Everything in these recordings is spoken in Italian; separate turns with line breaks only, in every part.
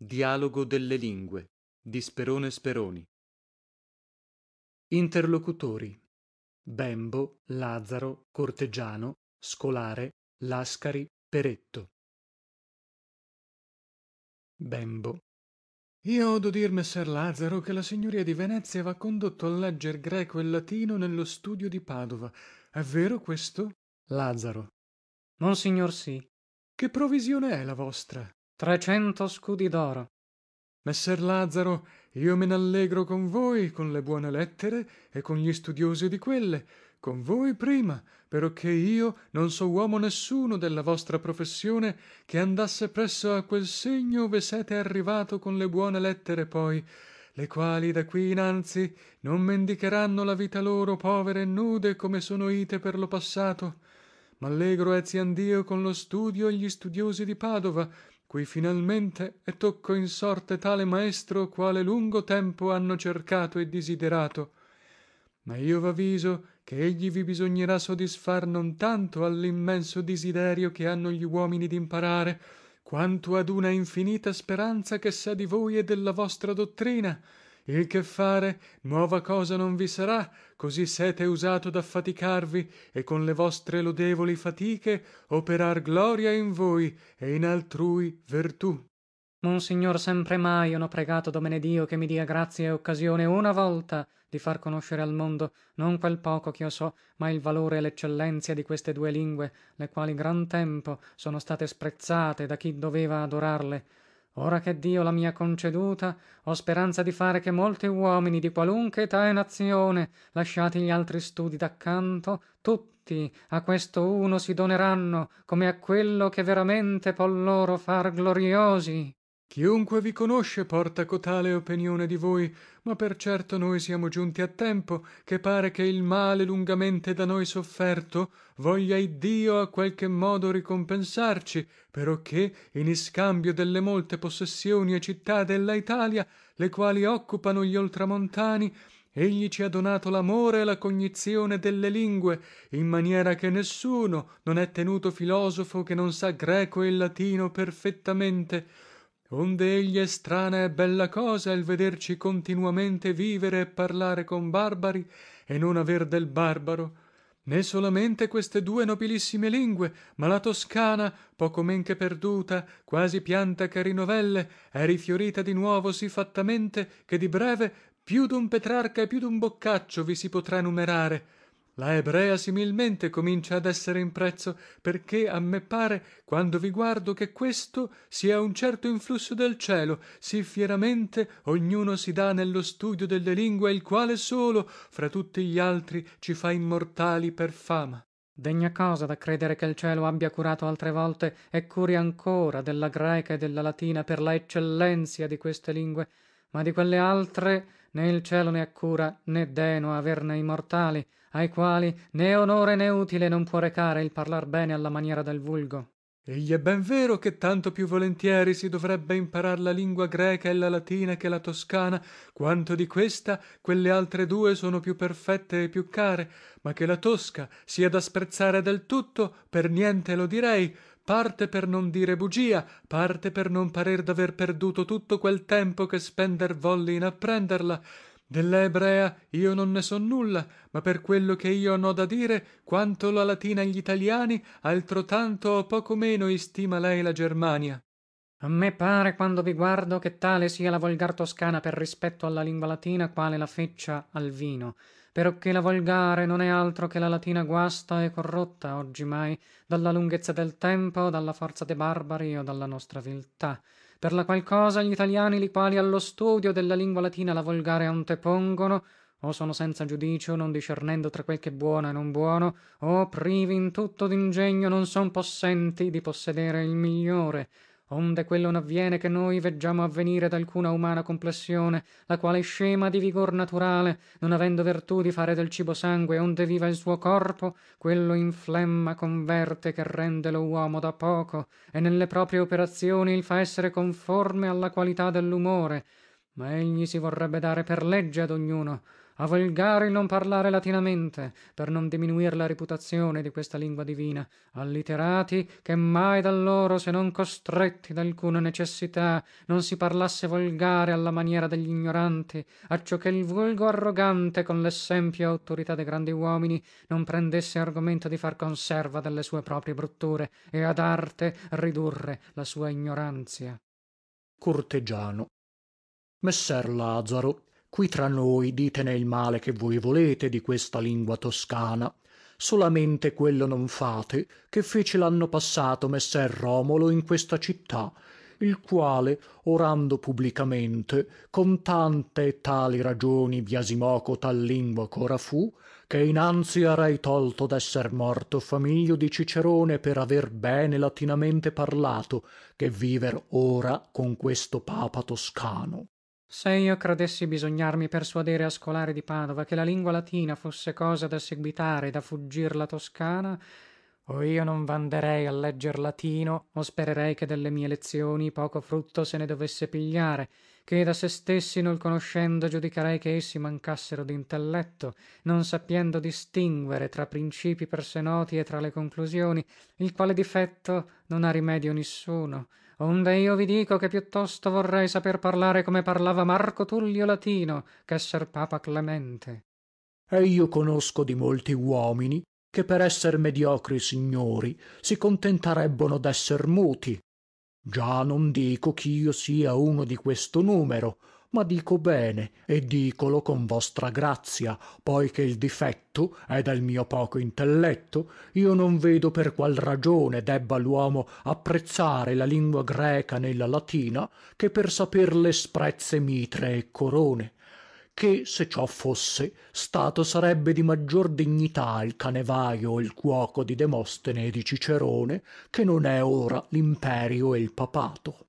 Dialogo delle lingue di Sperone Speroni. Interlocutori Bembo, Lazzaro, Corteggiano,
Scolare, Lascari, Peretto. Bembo. Io odo dir, messer Lazzaro, che la signoria di Venezia v'ha condotto a legger greco e latino nello studio di Padova. È vero questo? Lazzaro. Monsignor sì. Che provisione è la vostra? trecento scudi doro messer lazaro io me nallegro con voi con le buone lettere e con gli studiosi di quelle con voi prima peroché io non so uomo nessuno della vostra professione che andasse presso a quel segno ove sete arrivato con le buone lettere poi le quali da qui inanzi non mendicheranno la vita loro povere e nude come sono ite per lo passato mallegro eziandio con lo studio e gli studiosi di padova qui finalmente è tocco in sorte tale maestro quale lungo tempo hanno cercato e desiderato ma io v'aviso che egli vi bisognerà sodisfar non tanto all'immenso disiderio che hanno gli uomini d'imparare quanto ad una infinita speranza che s'ha di voi e della vostra dottrina il che fare nuova cosa non vi sarà così sete usato daffaticarvi e con le vostre lodevoli fatiche operar gloria in voi e in altrui vertù
monsignor sempremà io nho pregato domenedio che mi dia grazia e occasione una volta di far conoscere al mondo non quel poco chio so ma il valore e leccellenzia di queste due lingue le quali gran tempo sono state sprezzate da chi doveva adorarle ora che dio la mi ha conceduta ho speranza di fare che molti uomini di qualunche età e nazione lasciati gli altri studi da canto tutti a questo uno si doneranno come a quello che veramente pò loro far gloriosi chiunque vi conosce porta cotale openione di voi ma per certo noi siamo
giunti a tempo che pare che il male lungamente da noi sofferto voglia iddio a qualche modo ricompensarci peroché in iscambio delle molte possessioni e città della italia le quali occupano gli oltramontani egli ci ha donato lamore e la cognizione delle lingue in maniera che nessuno non è tenuto filosofo che non sa greco e latino perfettamente onde egli è strana e bella cosa il vederci continuamente vivere e parlare con barbari e non aver del barbaro né solamente queste due nobilissime lingue ma la toscana poco men che perduta quasi pianta che rinovelle è rifiorita di nuovo sì fattamente che di breve più dun petrarca e più dun boccaccio vi si potrà numerare la ebrea similmente comincia ad essere in prezzo perché a me pare quando vi guardo che questo sia un certo influsso del cielo sì fieramente ognuno si dà nello studio delle lingue il quale
solo fra tutti gli altri ci fa immortali per fama degna cosa da credere che il cielo abbia curato altre volte e curi ancora della greca e della latina per la eccellenzia di queste lingue ma di quelle altre né il cielo ne ha cura né deno averne i mortali ai quali né onore né utile non può recare il parlar bene alla maniera del vulgo
per egli è ben vero che tanto più volentieri si dovrebbe imparar la lingua greca e la latina che la toscana quanto di questa quelle altre due sono più perfette e più care ma che la tosca sia da sprezzare del tutto per niente lo direi parte per non dire bugia parte per non parer d'aver perduto tutto quel tempo che spender volli in apprenderla della ebrea io non ne so nulla ma per quello che io n'ho da dire quanto la latina gli italiani altrotanto o poco meno istima lei la germania
a me pare quando vi guardo che tale sia la volgar toscana per rispetto alla lingua latina quale la feccia al vino peroché la volgare non è altro che la latina guasta e corrotta oggimai dalla lunghezza del tempo dalla forza de barbari o dalla nostra viltà per la qual cosa glitaliani li quali allo studio della lingua latina la volgare antepongono o sono senza giudicio non discernendo tra quel chè buono e non buono o privi in tutto dingegno non son possenti di possedere il migliore onde quello navviene che noi veggiamo avvenire dalcuna umana complessione la quale scema di vigor naturale non avendo vertù di fare del cibo sangue onde viva il suo corpo quello in flemma converte che rende lo uomo da poco e nelle proprie operazioni il fa essere conforme alla qualità dell'umore ma egli si vorrebbe dare per legge ad ognuno a volgari non parlare latinamente per non diminuir la riputazione di questa lingua divina a literati che mai da loro se non costretti dalcuna necessità non si parlasse volgare alla maniera deglignoranti acciò che il vulgo arrogante con lessempio autorità de grandi uomini non prendesse argomento di far conserva delle sue proprie brutture e ad arte ridurre la sua ignoranzia
cortegiano messer lazaro qui tra noi ditene il male che voi volete di questa lingua toscana solamente quello non fate che fece lanno passato messer romolo in questa città il quale orando publicamente con tante e tali ragioni biasimò cotal lingua chora fu che inanzi arei tolto desser morto famiglio di cicerone per aver bene latinamente parlato che viver ora con questo papa toscano
se io credessi bisognarmi persuadere a scolari di padova che la lingua latina fosse cosa da seguitare e da fuggir la toscana o io non vanderei a legger latino o spererei che delle mie lezioni poco frutto se ne dovesse pigliare che da se stessi nol conoscendo giudicarei che essi mancassero d'intelletto non sappiendo distinguere tra principii per sé noti e tra le conclusioni il quale difetto non ha rimedio nissuno onde io vi dico che più tosto vorrei saper parlare come parlava marco tullio latino chesser papa clemente
e io conosco di molti uomini che per esser mediocri signori si contentarebbono desser muti già non dico ch'io sia uno di questo numero ma dico bene e dicolo con vostra grazia poi che il difetto è del mio poco intelletto io non vedo per qual ragione debba l'uomo apprezzare la lingua greca né la latina che per saperle sprezze mitre e corone che se ciò fosse stato sarebbe di maggior dignità il canevaio o il cuoco di demostene e di cicerone che non è ora limperio e il papato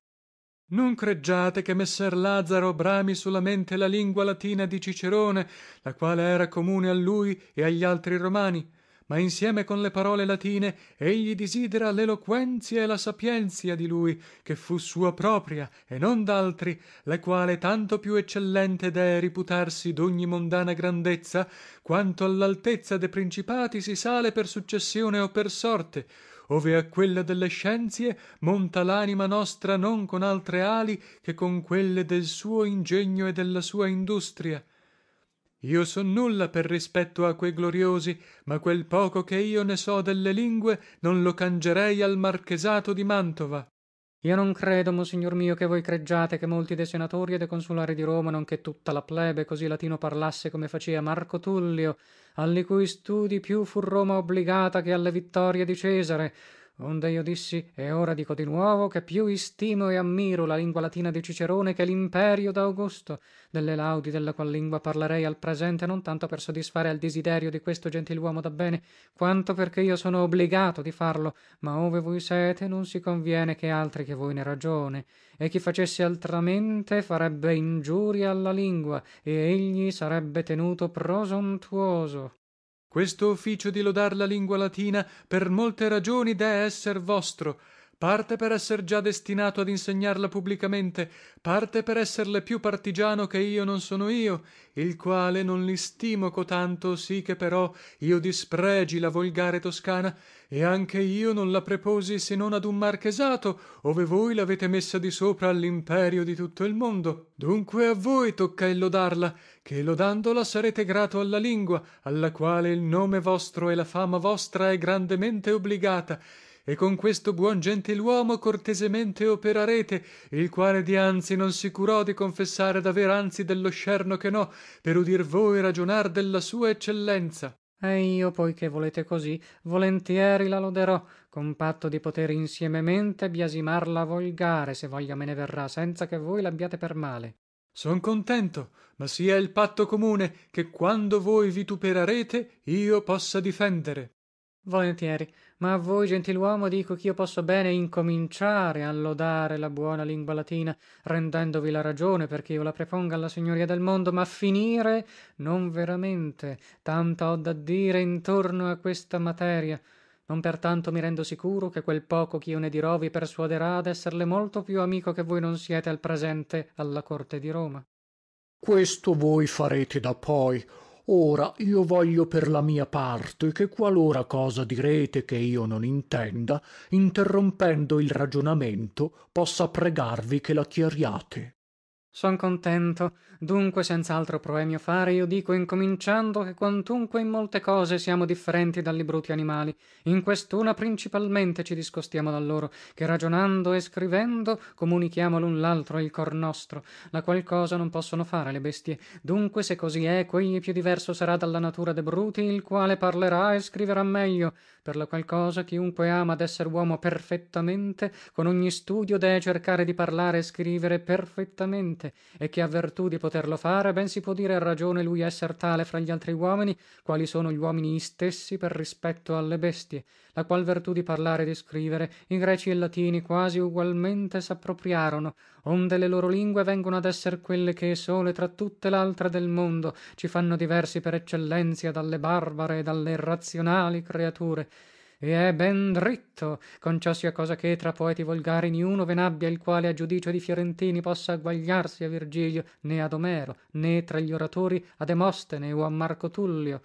non creggiate che messer lazaro brami solamente la lingua latina di cicerone la quale era comune a lui e agli altri romani ma insieme con le parole latine egli disidera leloquenzia e la sapienzia di lui che fu sua propria e non daltri la quale tanto più eccellente dee riputarsi dogni mondana grandezza quanto allaltezza de principati si sale per successione o per sorte ove a quella delle scienzie monta lanima nostra non con altre ali che con quelle del suo ingegno e della sua industria io son nulla per rispetto a que gloriosi ma quel poco che io ne so delle lingue non lo cangerei al marchesato di mantova
io non credo monsignor mio che voi creggiate che molti de senatori e de consulari di roma non che tutta la plebe così latino parlasse come facea marco tullio alli cui studii più fu roma obligata che alle vittorie di cesare onde io dissi e ora dico di nuovo che più istimo e ammiro la lingua latina di cicerone che limperio daugusto delle laudi della qual lingua parlarei al presente non tanto per sodisfare al disiderio di questo gentiluomo da bene quanto perché io sono obligato di farlo ma ove voi sete non si conviene che altri che voi ne ragione e chi facesse altramente farebbe ingiuria alla lingua e egli sarebbe tenuto prosontuoso
questo officio di lodar la lingua latina per molte ragioni dee esser vostro parte per esser già destinato ad insegnarla publicamente parte per esserle più partigiano che io non sono io il quale non listimo cotanto sì che però io dispregi la volgare toscana e anche io non la preposi se non ad un marchesato ove voi lavete messa di sopra allimperio di tutto il mondo dunque a voi tocca il lodarla che lodandola sarete grato alla lingua alla quale il nome vostro e la fama vostra è grandemente obligata e con questo buon gentiluomo cortesemente operarete il quale dianzi non si curò di confessare daver anzi dello scerno che no per udir voi
ragionar della sua eccellenza e io poi che volete così volentieri la loderò con patto di poter insiememente biasimarla volgare se voglia me ne verrà senza che voi labbiate per male
son contento ma sia il patto comune che quando voi vituperarete io possa difendere
volentieri ma a voi gentiluomo dico chio posso bene incominciare a lodare la buona lingua latina rendendovi la ragione perché io la preponga alla signoria del mondo ma finire non veramente tanta ho da dire intorno a questa materia non per tanto mi rendo sicuro che quel poco ch'io ne dirò vi persuaderà ad esserle molto più amico che voi non siete al presente alla corte di Roma
questo voi farete da poi ora io voglio per la mia parte che qualora cosa direte che io non intenda interrompendo il ragionamento possa pregarvi che la chiariate
son contento dunque senza altro proemio fare io dico incominciando che quantunque in molte cose siamo differenti dalli bruti animali in questuna principalmente ci discostiamo da loro che ragionando e scrivendo comunichiamo lun laltro il cor nostro la qual cosa non possono fare le bestie dunque se così è quegli più diverso sarà dalla natura de bruti il quale parlerà e scriverà meglio per la qual cosa chiunque ama desser uomo perfettamente con ogni studio dee cercare di parlare e scrivere perfettamente veramente e che ha vertù di poterlo fare ben si può dire a ragione lui esser tale fra gli altri uomini quali sono gli uomini istessi per rispetto alle bestie la qual vertù di parlare e di scrivere i greci e latini quasi ugualmente s'appropriarono onde le loro lingue vengono ad esser quelle che sole tra tutte l'altre del mondo ci fanno diversi per eccellenzia dalle barbare e dalle irrazionali creature e è ben dritto conciò sia cosa che tra poeti volgari niuno ve nabbia il quale a giudicio di fiorentini possa agguagliarsi a virgilio né ad omero né tra gli oratori a demostene o a marco tullio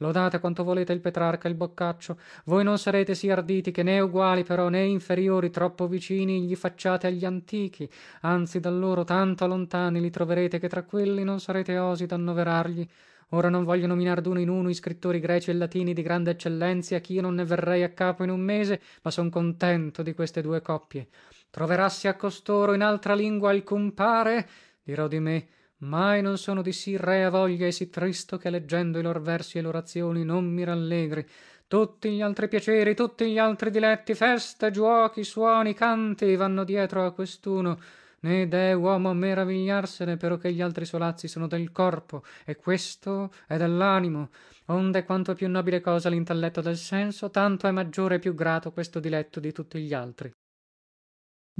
lodate quanto volete il petrarca e il boccaccio voi non sarete sì arditi che né uguali però né inferiori troppo vicini gli facciate agli antichi anzi da loro tanto lontani li troverete che tra quelli non sarete osi d'annoverargli ora non voglio nominar duno in uno i scrittori greci e latini di grande eccellenzia chio non ne verrei a capo in un mese ma son contento di queste due coppie troverassi a costoro in altra lingua alcun pare dirò di me mai non sono di sì rea voglia e sì tristo che leggendo i lor versi e lorazioni non mi rallegri tutti gli altri piaceri tutti gli altri diletti feste giuochi suoni canti vanno dietro a questuno né dee uomo meravigliarsene peroché gli altri solazzi sono del corpo e questo è dellanimo onde quanto è più nobile cosa lintelletto del senso tanto è maggiore e più grato questo diletto di tutti gli altri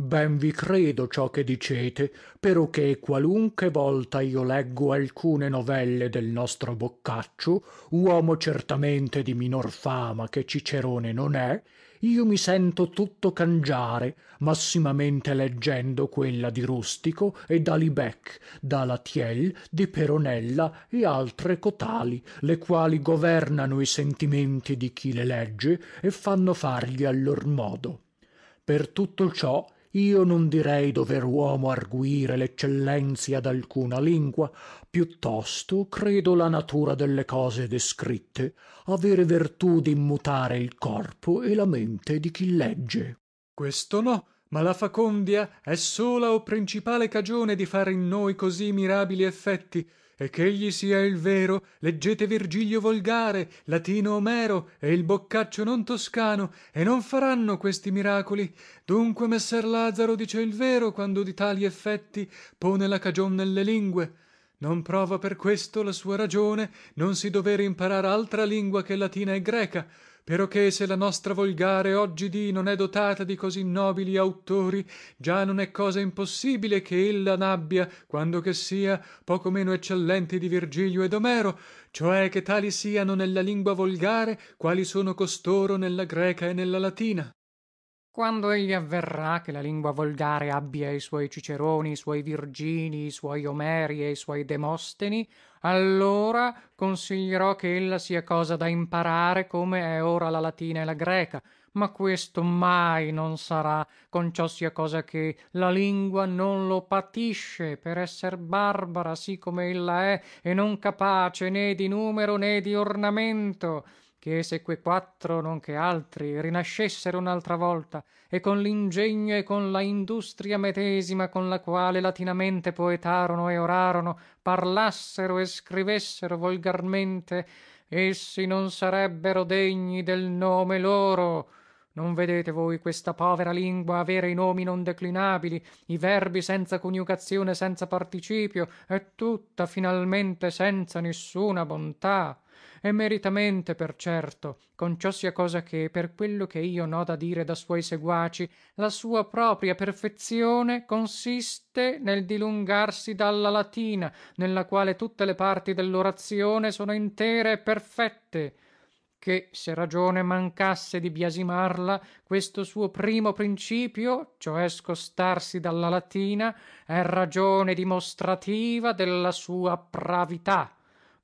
ben vi credo ciò che dicete peroché qualunche volta io leggo alcune novelle del nostro boccaccio uomo certamente di minor fama che cicerone non è io mi sento tutto cangiare massimamente leggendo quella di rustico e d'alibec da latiel di peronella e altre cotali le quali governano i sentimenti di chi le legge e fanno fargli a lor modo per tutto ciò io non direi dover uomo arguire leccellenzia dalcuna lingua più tosto credo la natura delle cose descritte avere vertù dimmutare il corpo e la mente di chi legge per questo no ma la facondia è sola o principale cagione di far in noi così mirabili effetti e chegli sia il vero leggete virgilio volgare latino omero e il boccaccio non toscano e non faranno questi miracoli dunque messer lazaro dice il vero quando di tali effetti pone la cagion nelle lingue non prova per questo la sua ragione non si dover imparar altra lingua che latina e greca peroché se la nostra volgare oggidì non è dotata di così nobili auttori già non è cosa impossibile che ella nabbia quando che sia poco meno eccellenti di virgilio e domero cioè che tali siano nella lingua volgare quali sono costoro nella greca e nella
latina quando egli avverrà che la lingua volgare abbia i suoi ciceroni i suoi virgilii i suoi omeri e i suoi demosteni allora consiglierò che ella sia cosa da imparare come è ora la latina e la greca ma questo mai non sarà conciò sia cosa che la lingua non lo patisce per esser barbara sì come ella è e non capace né di numero né di ornamento che se que quattro non che altri rinascessero unaltra volta e con lingegno e con la industria medesima con la quale latinamente poetarono e orarono parlassero e scrivessero volgarmente essi non sarebbero degni del nome loro non vedete voi questa povera lingua avere i nomi non declinabili, i verbi senza coniugazione, senza participio, e tutta finalmente senza nissuna bontà? e meritamente per certo conciosia cosa che per quello che io n'ho da dire da suoi seguaci la sua propria perfezzione consiste nel dilungarsi dalla latina nella quale tutte le parti dellorazione sono intere e perfette che se ragione mancasse di biasimarla questo suo primo principio cioè scostarsi dalla latina è ragione dimostrativa della sua pravità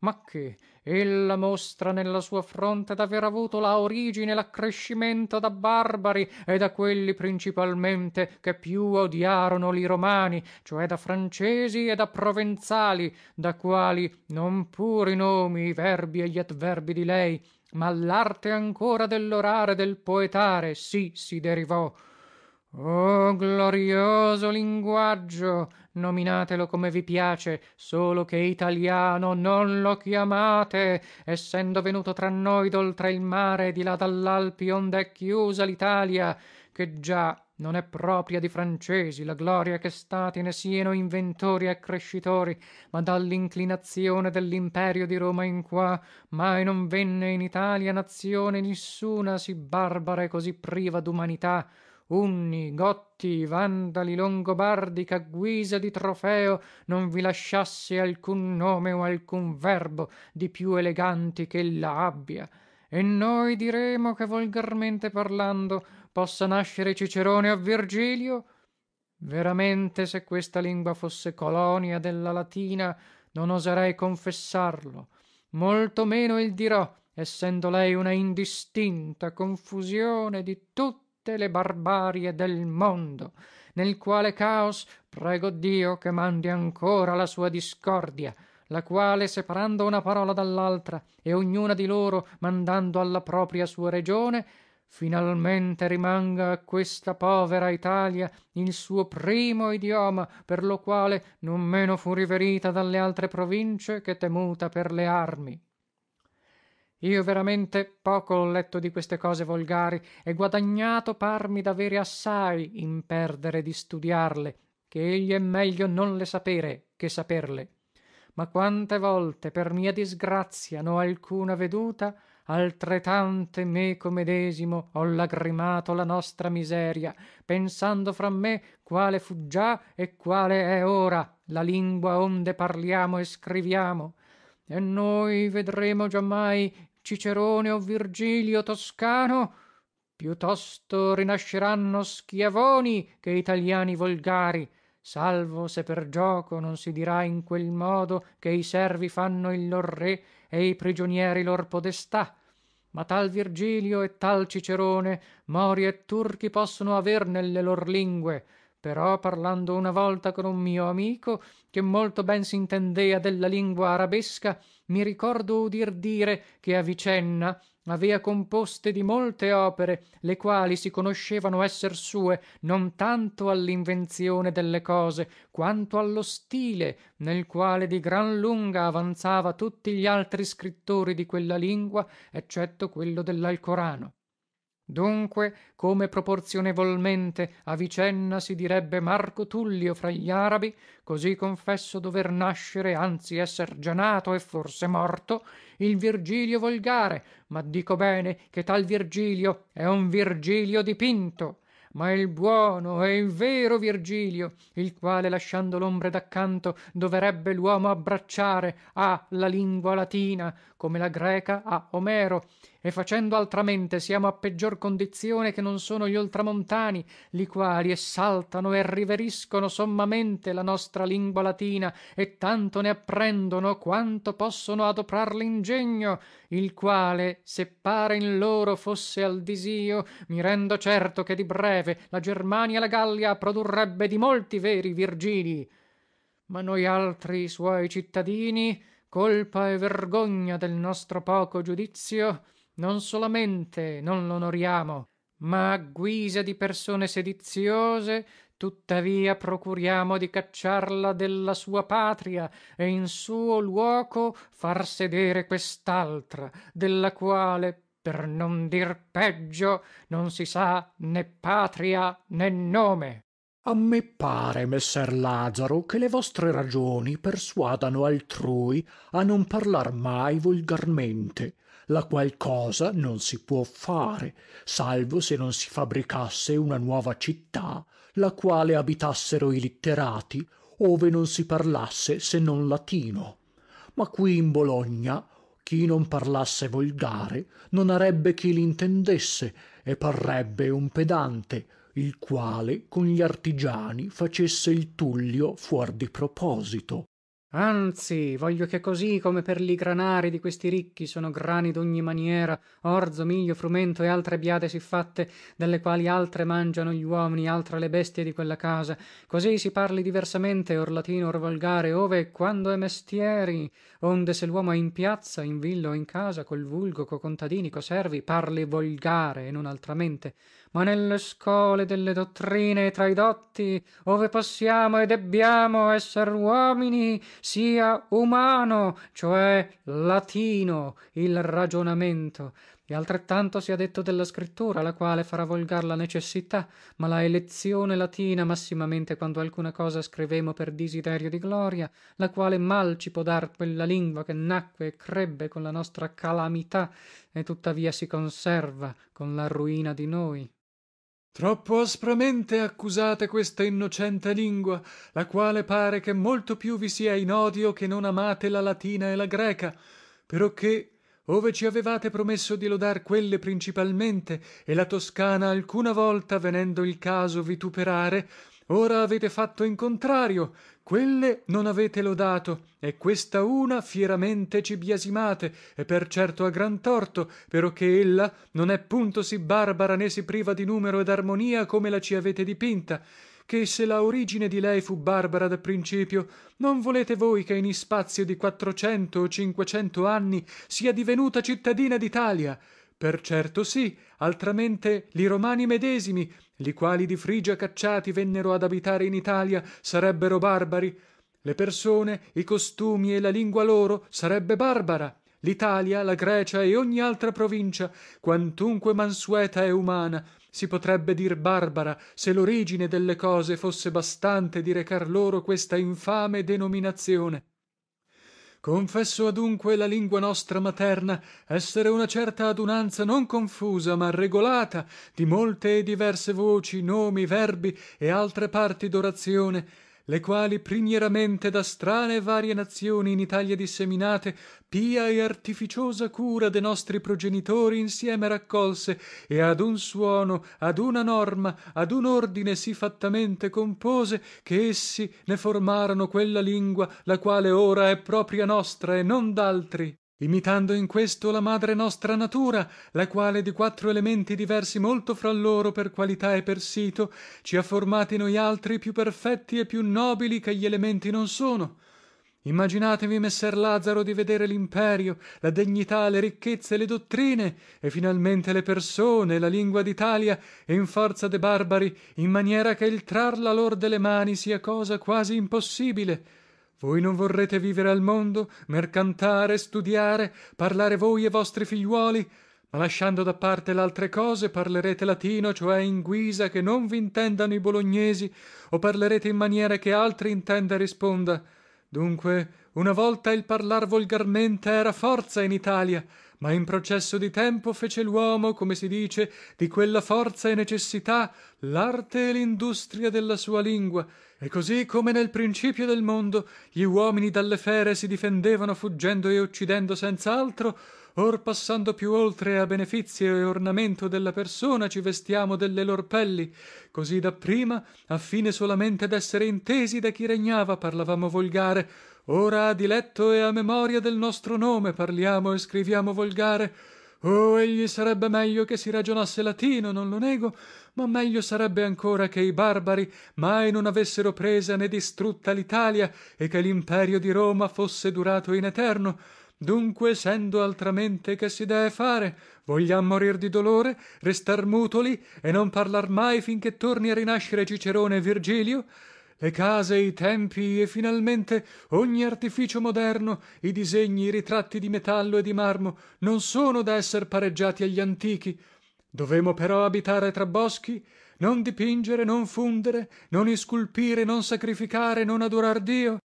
ma che ella mostra nella sua fronte daver avuto la origine e l'accrescimento da barbari e da quelli principalmente che più odiarono li romani cioè da francesi e da provenzali da quali non pur i nomi i verbi e gli adverbi di lei ma l'arte ancora dell'orare del poetare sì si derivò oh glorioso linguaggio nominatelo come vi piace solo che italiano non lo chiamate essendo venuto tra noi doltre il mare di là dallalpi onde è chiusa litalia che già non è propria di francesi la gloria che stati ne sieno inventori e accrescitori ma dallinclinazione dellimperio di Roma in qua mai non venne in Italia nazione nissuna sì barbara e così priva dumanità unni gotti vandali longobardi ch'a guisa di trofeo non vi lasciasse alcun nome o alcun verbo di più eleganti ch'ella abbia e noi diremo che volgarmente parlando possa nascere cicerone o virgilio veramente se questa lingua fosse colonia della latina non oserei confessarlo molto meno il dirò essendo lei una indistinta confusione di tutti tutte le barbarie del mondo nel quale caos prego dio che mandi ancora la sua discordia la quale separando una parola dallaltra e ognuna di loro mandando alla propria sua regione finalmente rimanga a questa povera italia il suo primo idioma per lo quale non meno fu riverita dalle altre provincie che temuta per le armi io veramente poco ho letto di queste cose volgari e guadagnato parmi davere assai in perdere di studiarle che egli è meglio non le sapere che saperle ma quante volte per mia disgrazia no alcuna veduta altretante meco medesimo ho lagrimato la nostra miseria pensando fra me quale fu già e quale è ora la lingua onde parliamo e scriviamo e noi vedremo giamai cicerone o virgilio toscano più tosto rinasceranno schiavoni che italiani volgari salvo se per gioco non si dirà in quel modo che i servi fanno il lor re e i prigionieri lor podestà ma tal virgilio e tal cicerone mori e turchi possono aver nelle lor lingue però parlando una volta con un mio amico che molto ben s'intendea della lingua arabesca mi ricordo udir dire che avicenna avea composte di molte opere le quali si conoscevano esser sue non tanto allinvenzione delle cose quanto allo stile nel quale di gran lunga avanzava tutti gli altri scrittori di quella lingua eccetto quello dellalcorano dunque come proporzionevolmente a vicenna si direbbe marco tullio fra gli arabi così confesso dover nascere anzi esser già nato e forse morto il virgilio volgare ma dico bene che tal virgilio è un virgilio dipinto ma il buono e il vero virgilio il quale lasciando lombre daccanto doverebbe luomo abbracciare ha ah, la lingua latina come la greca a omero e facendo altramente siamo a peggior condizione che non sono gli oltramontani li quali essaltano e riveriscono sommamente la nostra lingua latina e tanto ne apprendono quanto possono adoprar lingegno il quale se pare in loro fosse al disio mi rendo certo che di breve la germania e la gallia produrrebbe di molti veri virgilii ma noi altri suoi cittadini colpa e vergogna del nostro poco giudizio non solamente non lonoriamo ma a guisa di persone sediziose tuttavia procuriamo di cacciarla della sua patria e in suo luoco far sedere questaltra della quale per non dir peggio non si sa né patria né nome
a me pare messer lazaro che le vostre ragioni persuadano altrui a non parlar mai volgarmente la qual cosa non si può fare salvo se non si fabricasse una nuova città la quale abitassero i litterati ove non si parlasse se non latino ma qui in bologna chi non parlasse volgare non arebbe chi l'intendesse e parrebbe un pedante il quale con gli artigiani facesse il tullio fuor di proposito
anzi voglio che così come per li granari di questi ricchi sono grani dogni maniera orzo miglio frumento e altre biade siffatte delle quali altre mangiano gli uomini altre le bestie di quella casa così si parli diversamente or latino or volgare ove e quando è mestieri onde se luomo è in piazza in villa o in casa col vulgo co contadini co servi parli volgare e non altramente ma nelle scole delle dottrine e tra i dotti ove possiamo e debbiamo esser uomini sia umano cioè latino il ragionamento e altrettanto sia detto della scrittura la quale farà volgar la necessità ma la elezione latina massimamente quando alcuna cosa scrivemo per disiderio di gloria la quale mal ci può dar quella lingua che nacque e crebbe con la nostra calamità e tuttavia si conserva con la ruina di noi troppo
aspramente accusate questa innocente
lingua la quale
pare che molto più vi sia in odio che non amate la latina e la greca peroché ove ci avevate promesso di lodar quelle principalmente e la toscana alcuna volta venendo il caso vituperare ora avete fatto in contrario quelle non avete lodato e questa una fieramente ci biasimate e per certo a gran torto peroché ella non è punto sì barbara né sì priva di numero e darmonia come la ci avete dipinta che se la origine di lei fu barbara da principio non volete voi che in ispazio di quattrocento o cinquecento anni sia divenuta cittadina per certo sì altramente li romani medesimi li quali di frigia cacciati vennero ad abitare in italia sarebbero barbari le persone i costumi e la lingua loro sarebbe barbara litalia la grecia e ogni altra provincia quantunque mansueta e umana si potrebbe dir barbara se lorigine delle cose fosse bastante di recar loro questa infame denominazione confesso adunque la lingua nostra materna essere una certa adunanza non confusa ma regolata di molte e diverse voci nomi verbi e altre parti dorazione le quali primieramente da strane e varie nazioni in italia disseminate pia e artificiosa cura de nostri progenitori insieme raccolse e ad un suono ad una norma ad un ordine sì fattamente compose che essi ne formarono quella lingua la quale ora è propria nostra e non daltri imitando in questo la madre nostra natura la quale di quattro elementi diversi molto fra loro per qualità e per sito ci ha formati noi altri più perfetti e più nobili che gli elementi non sono imaginatevi messer lazaro di vedere limperio la degnità le ricchezze le dottrine e finalmente le persone la lingua ditalia in forza de barbari in maniera che il trarla lor de le mani sia cosa quasi impossibile voi non vorrete vivere al mondo mercantare studiare parlare voi e vostri figliuoli ma lasciando da parte laltre cose parlerete latino cioè in guisa che non vintendano i bolognesi o parlerete in maniera che altri intenda e risponda dunque una volta il parlar volgarmente era forza in italia ma in processo di tempo fece luomo come si dice di quella forza e necessità larte e lindustria della sua lingua e così come nel principio del mondo gli uomini dalle fere si difendevano fuggendo e uccidendo senzaltro or passando più oltre a benefizio e ornamento della persona ci vestiamo delle lor pelli così da prima a fine solamente dessere intesi da chi regnava parlavamo volgare ora a diletto e a memoria del nostro nome parliamo e scriviamo volgare oh egli sarebbe meglio che si ragionasse latino non lo nego ma meglio sarebbe ancora che i barbari mai non avessero presa né distrutta litalia e che limperio di roma fosse durato in eterno dunque essendo altramente che si dee fare vogliam morir di dolore restar mutoli e non parlar mai fin che torni a rinascere cicerone e virgilio e case i tempii e finalmente ogni artificio moderno i disegni i ritratti di metallo e di marmo non sono da esser pareggiati agli antichi dovemo però abitare tra boschi non dipingere non fundere non isculpire non sacrificare non adorar dio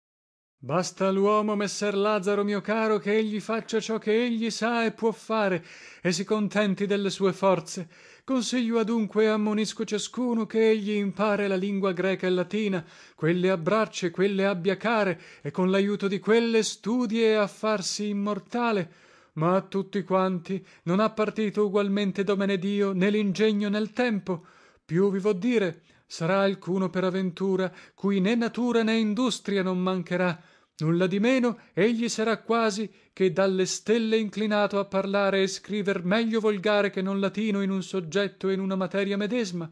basta luomo messer lazaro mio caro che egli faccia ciò che egli sa e può fare e si contenti delle sue forze consiglio adunque e ammonisco ciascuno che egli impare la lingua greca e latina quelle abbracce quelle abbia care e con laiuto di quelle studie a farsi immortale ma a tutti quanti non ha partito ugualmente domenedio né lingegno né l tempo più vi vo dire sarà alcuno per aventura cui né natura né industria non mancherà nulladimeno egli sarà quasi che dalle stelle inclinato a parlare e scriver meglio volgare che non latino in un soggetto e in una materia medesma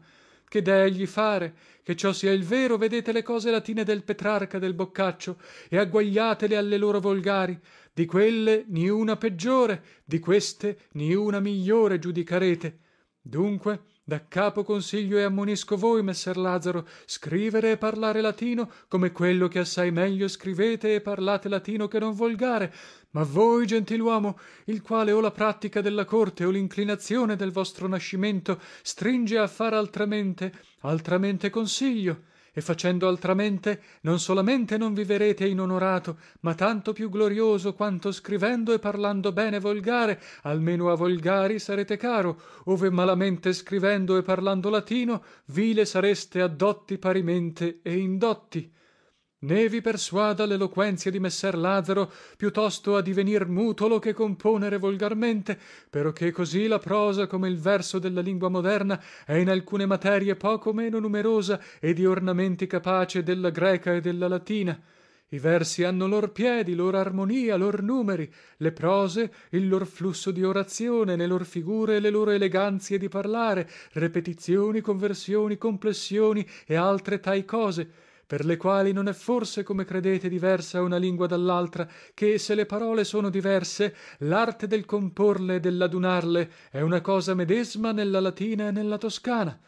che dee egli fare che ciò sia il vero vedete le cose latine del petrarca del boccaccio e agguagliatele alle loro volgari di quelle niuna peggiore di queste niuna migliore giudicarete dunque da capo consiglio e ammonisco voi messer lazaro scrivere e parlare latino come quello che assai meglio scrivete e parlate latino che non volgare ma voi gentiluomo il quale o la prattica della corte o linclinazione del vostro nascimento stringe a far altramente altramente consiglio e facendo altramente non solamente non viverete inonorato ma tanto più glorioso quanto scrivendo e parlando bene volgare almeno a volgari sarete caro ove malamente scrivendo e parlando latino vile sareste a dotti parimente e indotti né vi persuada leloquenzia di messer lazaro più tosto a divenir mutolo che componere volgarmente peroché così la prosa come il verso della lingua moderna è in alcune materie poco meno numerosa e di ornamenti capace della greca e della latina i versi hanno lor piedi lor armonia lor numeri le prose il lor flusso di orazione le lor figure e le loro eleganzie di parlare repetizioni conversioni complessioni e altre tai cose per le quali non è forse come credete diversa una lingua dallaltra che se le parole sono diverse larte del comporle e delladunarle è una cosa medesma nella latina e nella toscana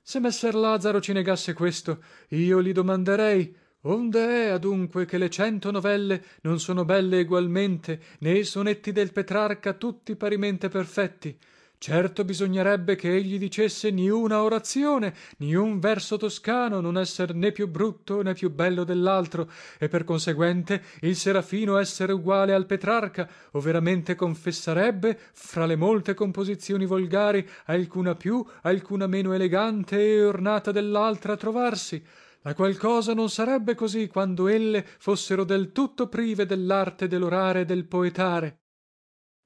se messer lazaro ci negasse questo io li domanderei Onde è adunque che le cento novelle non sono belle egualmente né i sonetti del petrarca tutti parimente perfetti certo bisognerebbe che egli dicesse niuna orazione niun verso toscano non esser né più brutto né più bello dellaltro e per conseguente il serafino essere uguale al petrarca o veramente confessarebbe fra le molte composizioni volgari alcuna più alcuna meno elegante e ornata dellaltra trovarsi la qual cosa non sarebbe così quando elle fossero del tutto prive dellarte delorare e del poetare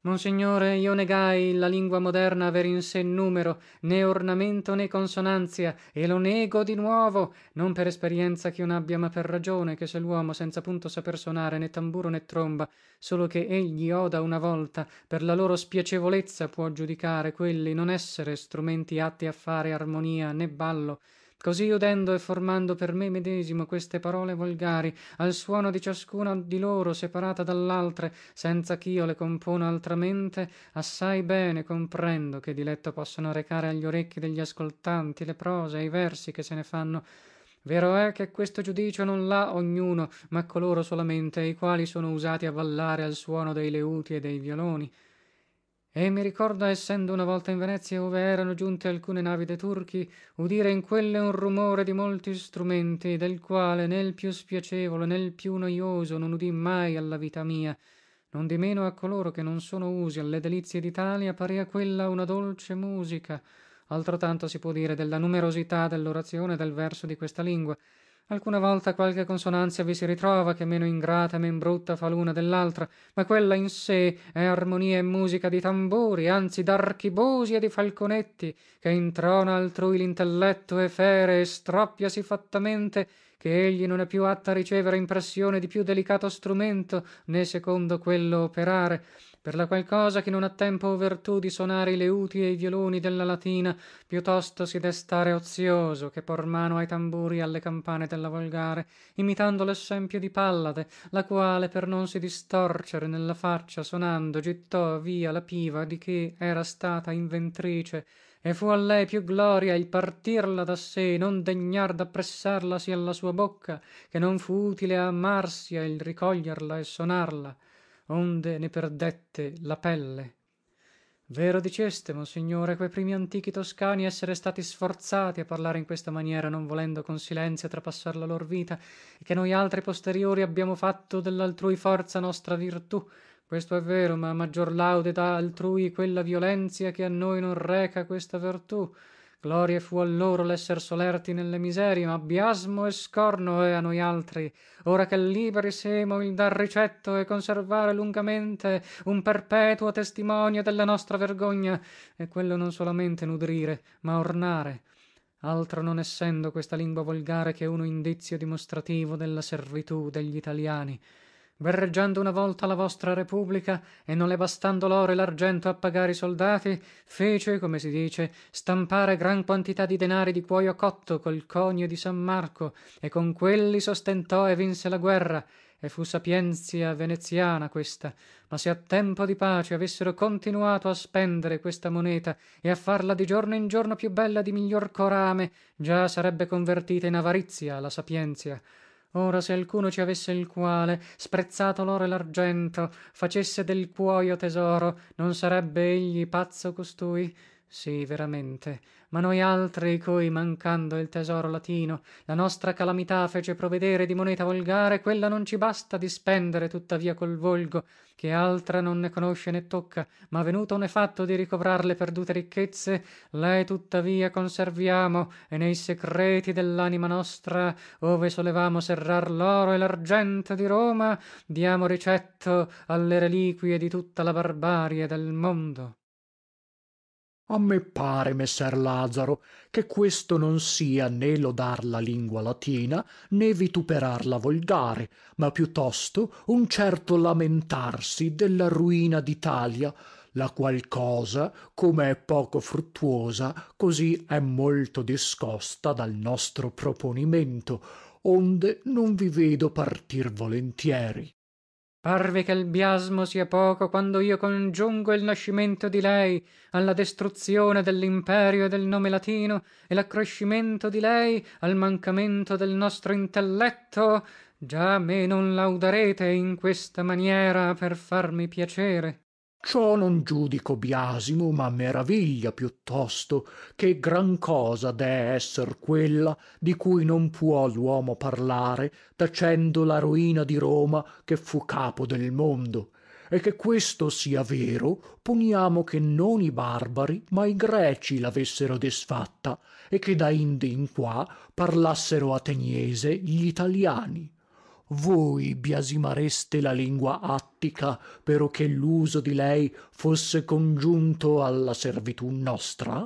monsignore io negai la lingua moderna aver in sé numero né ornamento né consonanzia e lo nego di nuovo non per esperienza chio nabbia ma per ragione che se luomo senza punto saper sonare né tamburo né tromba solo che egli oda una volta per la loro spiacevolezza può giudicare quelli non essere strumenti atti a fare armonia né ballo così udendo e formando per me medesimo queste parole volgari al suono di ciascuna di loro separata dallaltre senza chio le compona altramente assai bene comprendo che diletto possono recare agli orecchi degli ascoltanti le prose e i versi che se ne fanno vero è che questo giudicio non lha ognuno ma coloro solamente i quali sono usati a ballare al suono dei leuti e dei violoni e mi ricorda essendo una volta in venezia ove erano giunte alcune navi de turchi udire in quelle un rumore di molti strumenti del quale né l più spiacevole né l più noioso non udì mai alla vita mia nondimeno a coloro che non sono usi alle delizie ditalia parea quella una dolce musica altrotanto si può dire della numerosità dellorazione e del verso di questa lingua alcuna volta qualche consonanzia vi si ritrova che meno ingrata e men brutta fa luna dellaltra ma quella in sé è armonia e musica di tamburi anzi darchibusi e di falconetti che introna altrui lintelletto e fere e stroppia sì fattamente che egli non è più atto a ricevere impressione di più delicato strumento né secondo quello operare per la qual cosa chi non ha tempo o vertù di sonare i leuti e i violoni della latina più tosto si de stare ozioso che por mano ai tamburi e alle campane della volgare imitando lessempio di pallade la quale per non si distorcere nella faccia sonando gittò via la piva di che era stata inventrice e fu a lei più gloria il partirla da sé non degnar dappressarlasi alla sua bocca che non fu utile a marsia il ricoglierla e sonarla onde ne perdette la pelle vero diceste monsignore que primi antichi toscani essere stati sforzati a parlare in questa maniera non volendo con silenzio trapassar la lor vita e che noi altri posteriori abbiamo fatto dellaltrui forza nostra virtù questo è vero ma maggior laude dà altrui quella violenzia che a noi non reca questa vertù glorie fu a loro lesser solerti nelle miserie ma biasmo e scorno è a noi altri ora che liberi semo il dar ricetto e conservare lungamente un perpetuo testimonio della nostra vergogna e quello non solamente nudrire ma ornare altro non essendo questa lingua volgare che uno indizio dimostrativo della servitù degli italiani guerreggiando una volta la vostra repubblica e non le bastando loro e largento a pagare i soldati fece come si dice stampare gran quantità di denari di cuoio cotto col conio di san marco e con quelli sostentò e vinse la guerra e fu sapienzia veneziana questa ma se a tempo di pace avessero continuato a spendere questa moneta e a farla di giorno in giorno più bella di miglior corame già sarebbe convertita in avarizia la sapienzia ora se alcuno ci avesse il quale sprezzato loro e largento facesse del cuoio tesoro non sarebbe egli pazzo costui sì veramente ma noi altri cui mancando il tesoro latino la nostra calamità fece provedere di moneta volgare quella non ci basta di spendere tuttavia col volgo che altra non ne conosce né tocca ma venuto ne fatto di ricovrar le perdute ricchezze lei tuttavia conserviamo e nei secreti dellanima nostra ove solevamo serrar loro e largento di roma diamo ricetto alle reliquie di tutta la barbarie del mondo
a me pare messer lazaro che questo non sia né lodar la lingua latina né vituperar la volgare ma più tosto un certo lamentarsi della ruina ditalia la qual cosa come è poco fruttuosa così è molto discosta dal nostro proponimento onde non vi vedo partir volentieri
parve che l biasmo sia poco quando io congiungo il nascimento di lei alla destruzione dellimperio e del nome latino e laccrescimento di lei al mancamento del nostro intelletto già me non laudarete in questa maniera per farmi piacere ciò
non giudico biasimo ma meraviglia più tosto che gran cosa dee esser quella di cui non può l'uomo parlare tacendo la roina di roma che fu capo del mondo e che questo sia vero poniamo che non i barbari ma i greci l'avessero disfatta e che da indi in qua parlassero ateniese gl'italiani voi biasimareste la lingua attica peroché l'uso di lei fosse congiunto alla servitù nostra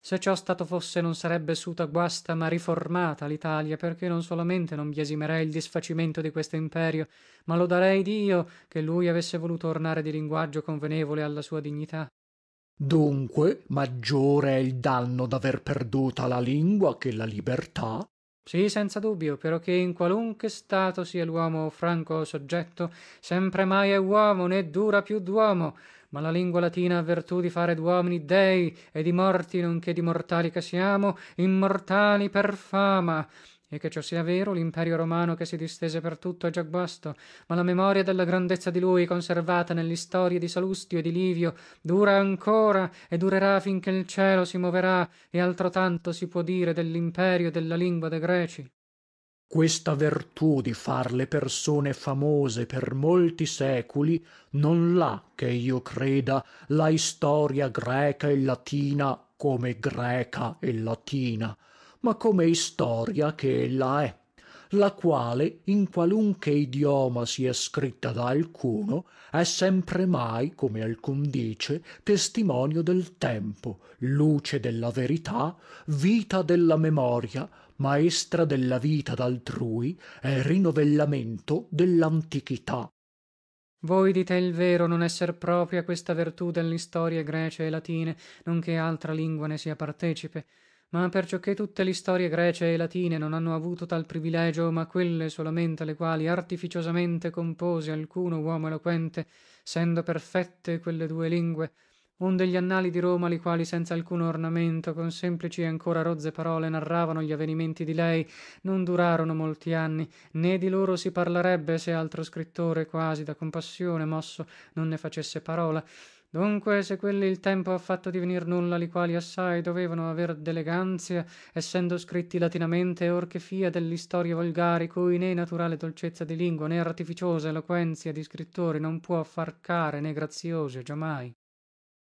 se ciò stato fosse non sarebbe suta guasta ma riformata l'italia perché non solamente non biasimerei il disfacimento di questo imperio ma lodarei dio che lui avesse voluto ornare di linguaggio convenevole alla sua dignità
dunque maggiore è il danno d'aver perduta la lingua che la libertà
sì senza dubbio peroché in qualunche stato sia l'uomo o franco o soggetto sempremai è uomo né dura più d'uomo ma la lingua latina ha vertù di fare d'uomini dèi e di morti non che di mortali che siamo immortali per fama e che ciò sia vero limperio romano che si distese per tutto è già guasto ma la memoria della grandezza di lui conservata nellistorie di salustio e di livio dura ancora e durerà fin che l cielo si moverà e altrotanto si può dire dellimperio e della lingua de greci
questa vertù di far le persone famose per molti seculi non lha che io creda la istoria greca e latina come greca e latina ma come istoria che ella è la quale in qualunche idioma sia scritta da alcuno è sempremai come alcun dice testimonio del tempo luce della verità vita della memoria maestra della vita daltrui e rinovellamento dellantichità
voi dite il vero non esser propria questa vertù dellistorie grece e latine non che altra lingua ne sia partecipe ma percioché tutte listorie grece e latine non hanno avuto tal privilegio ma quelle solamente le quali artificiosamente compose alcuno uomo eloquente sendo perfette quelle due lingue onde gli annali di Roma li quali senza alcuno ornamento con semplici e ancora rozze parole narravano gli avvenimenti di lei non durarono molti anni né di loro si parlarebbe se altro scrittore quasi da compassione mosso non ne facesse parola dunque se quelli il tempo ha fatto divenir nulla li quali assai dovevano aver deleganzia essendo scritti latinamente or che fia dellistorie volgari cui né naturale dolcezza di lingua né artificiosa eloquenzia di scrittori non può far care né graziose giamai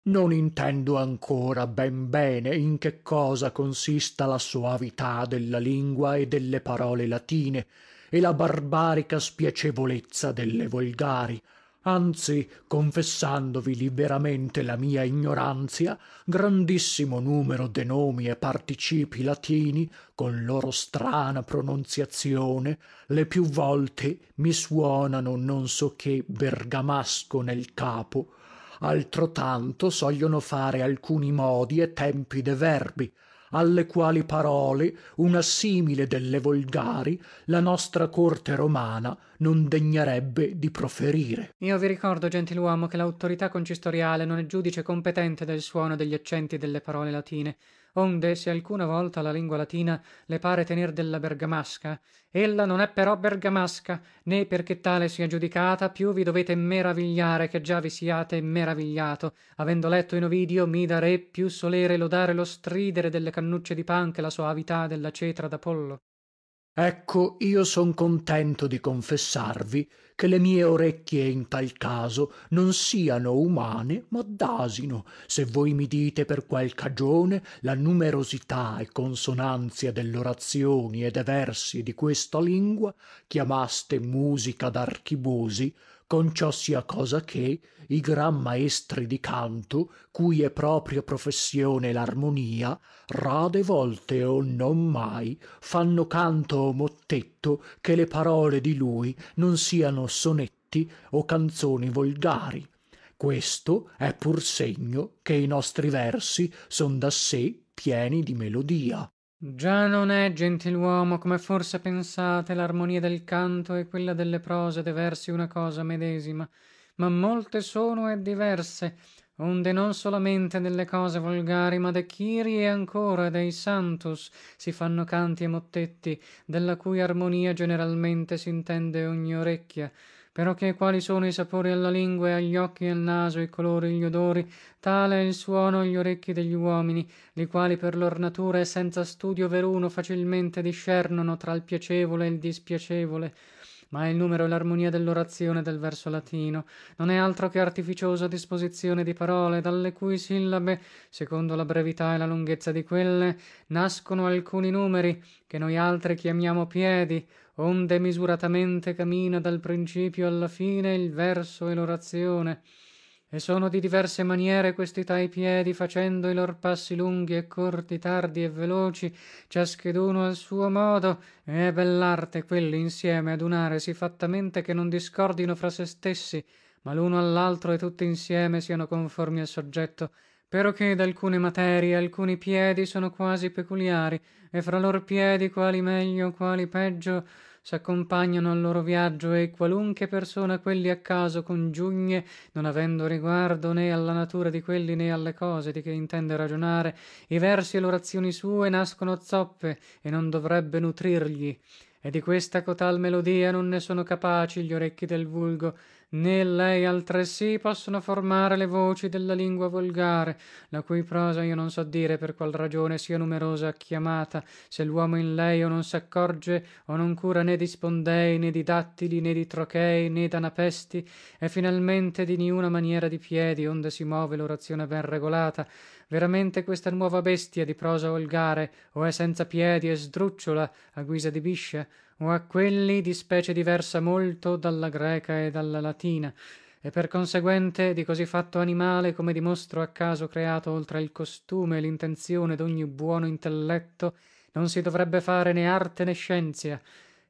non intendo ancora ben bene in che cosa consista la soavità della lingua e delle parole latine e la barbarica spiacevolezza delle volgari anzi confessandovi liberamente la mia ignoranzia grandissimo numero de nomi e participii latini con loro strana prononziazione le più volte mi suonano non so che bergamasco nel capo altrotanto sogliono fare alcuni modi e tempi de verbi alle quali parole una simile delle volgari la nostra corte romana non degnerebbe di proferire
io vi ricordo gentiluomo che lauttorità concistoriale non è giudice competente del suono degli accenti delle parole latine onde se alcuna volta la lingua latina le pare tener della bergamasca ella non è però bergamasca né perché tale sia giudicata più vi dovete meravigliare che già vi siate meravigliato avendo letto in ovidio mi da re più solere lodare lo stridere delle cannucce di pan che la soavità della cetra dapollo
ecco io son contento di confessarvi che le mie orecchie in tal caso non siano umane ma dasino se voi mi dite per qual cagione la numerosità e consonanzia dellorazioni e de versi di questa lingua chiamaste musica con ciò sia cosa che i gran maestri di canto cui è propria professione l'armonia rade volte o non mai fanno canto o mottetto che le parole di lui non siano sonetti o canzoni volgari questo è pur segno che i nostri versi son da sé pieni di melodia
già non è gentiluomo come forse pensate larmonia del canto e quella delle prose de versi una cosa medesima ma molte sono e diverse onde non solamente delle cose volgari ma de chirie ancora e dei santus si fanno canti e mottetti della cui armonia generalmente s'intende ogni orecchia però che quali sono i sapori alla lingua e agli occhi e al naso i colori gli odori tale è il suono e gli orecchi degli uomini li quali per lor natura e senza studio veruno facilmente discernono tra l piacevole e il dispiacevole ma il numero e larmonia dellorazione del verso latino non è altro che artificiosa disposizione di parole dalle cui sillabe secondo la brevità e la lunghezza di quelle nascono alcuni numeri che noi altri chiamiamo piedi onde misuratamente camina dal principio alla fine il verso e lorazione e sono di diverse maniere questi tai piedi facendo i lor passi lunghi e corti tardi e veloci ciascheduno al suo modo e è bellarte quelli insieme adunare sì fattamente che non discordino fra se stessi ma luno allaltro e tutti insieme siano conformi al soggetto peroché dalcune materie alcuni piedi sono quasi peculiari e fra lor piedi quali meglio quali peggio saccompagnano al loro viaggio e qualunche persona quelli a caso congiugne non avendo riguardo né alla natura di quelli né alle cose di che intende ragionare i versi e lorazioni sue nascono zoppe e non dovrebbe nutrirgli e di questa cotal melodia non ne sono capaci gli orecchi del vulgo né lei altresì possono formare le voci della lingua volgare la cui prosa io non so dire per qual ragione sia numerosa chiamata se luomo in lei o non saccorge o non cura né di spondei né di dattili né di trochei né danapesti e finalmente di niuna maniera di piedi onde si move lorazione ben regolata veramente questa nuova bestia di prosa volgare o è senza piedi e sdrucciola a guisa di biscia o ha quelli di specie diversa molto dalla greca e dalla latina e per conseguente di così fatto animale come dimostro a caso creato oltra il costume e lintenzione dogni buono intelletto non si dovrebbe fare né arte né scienzia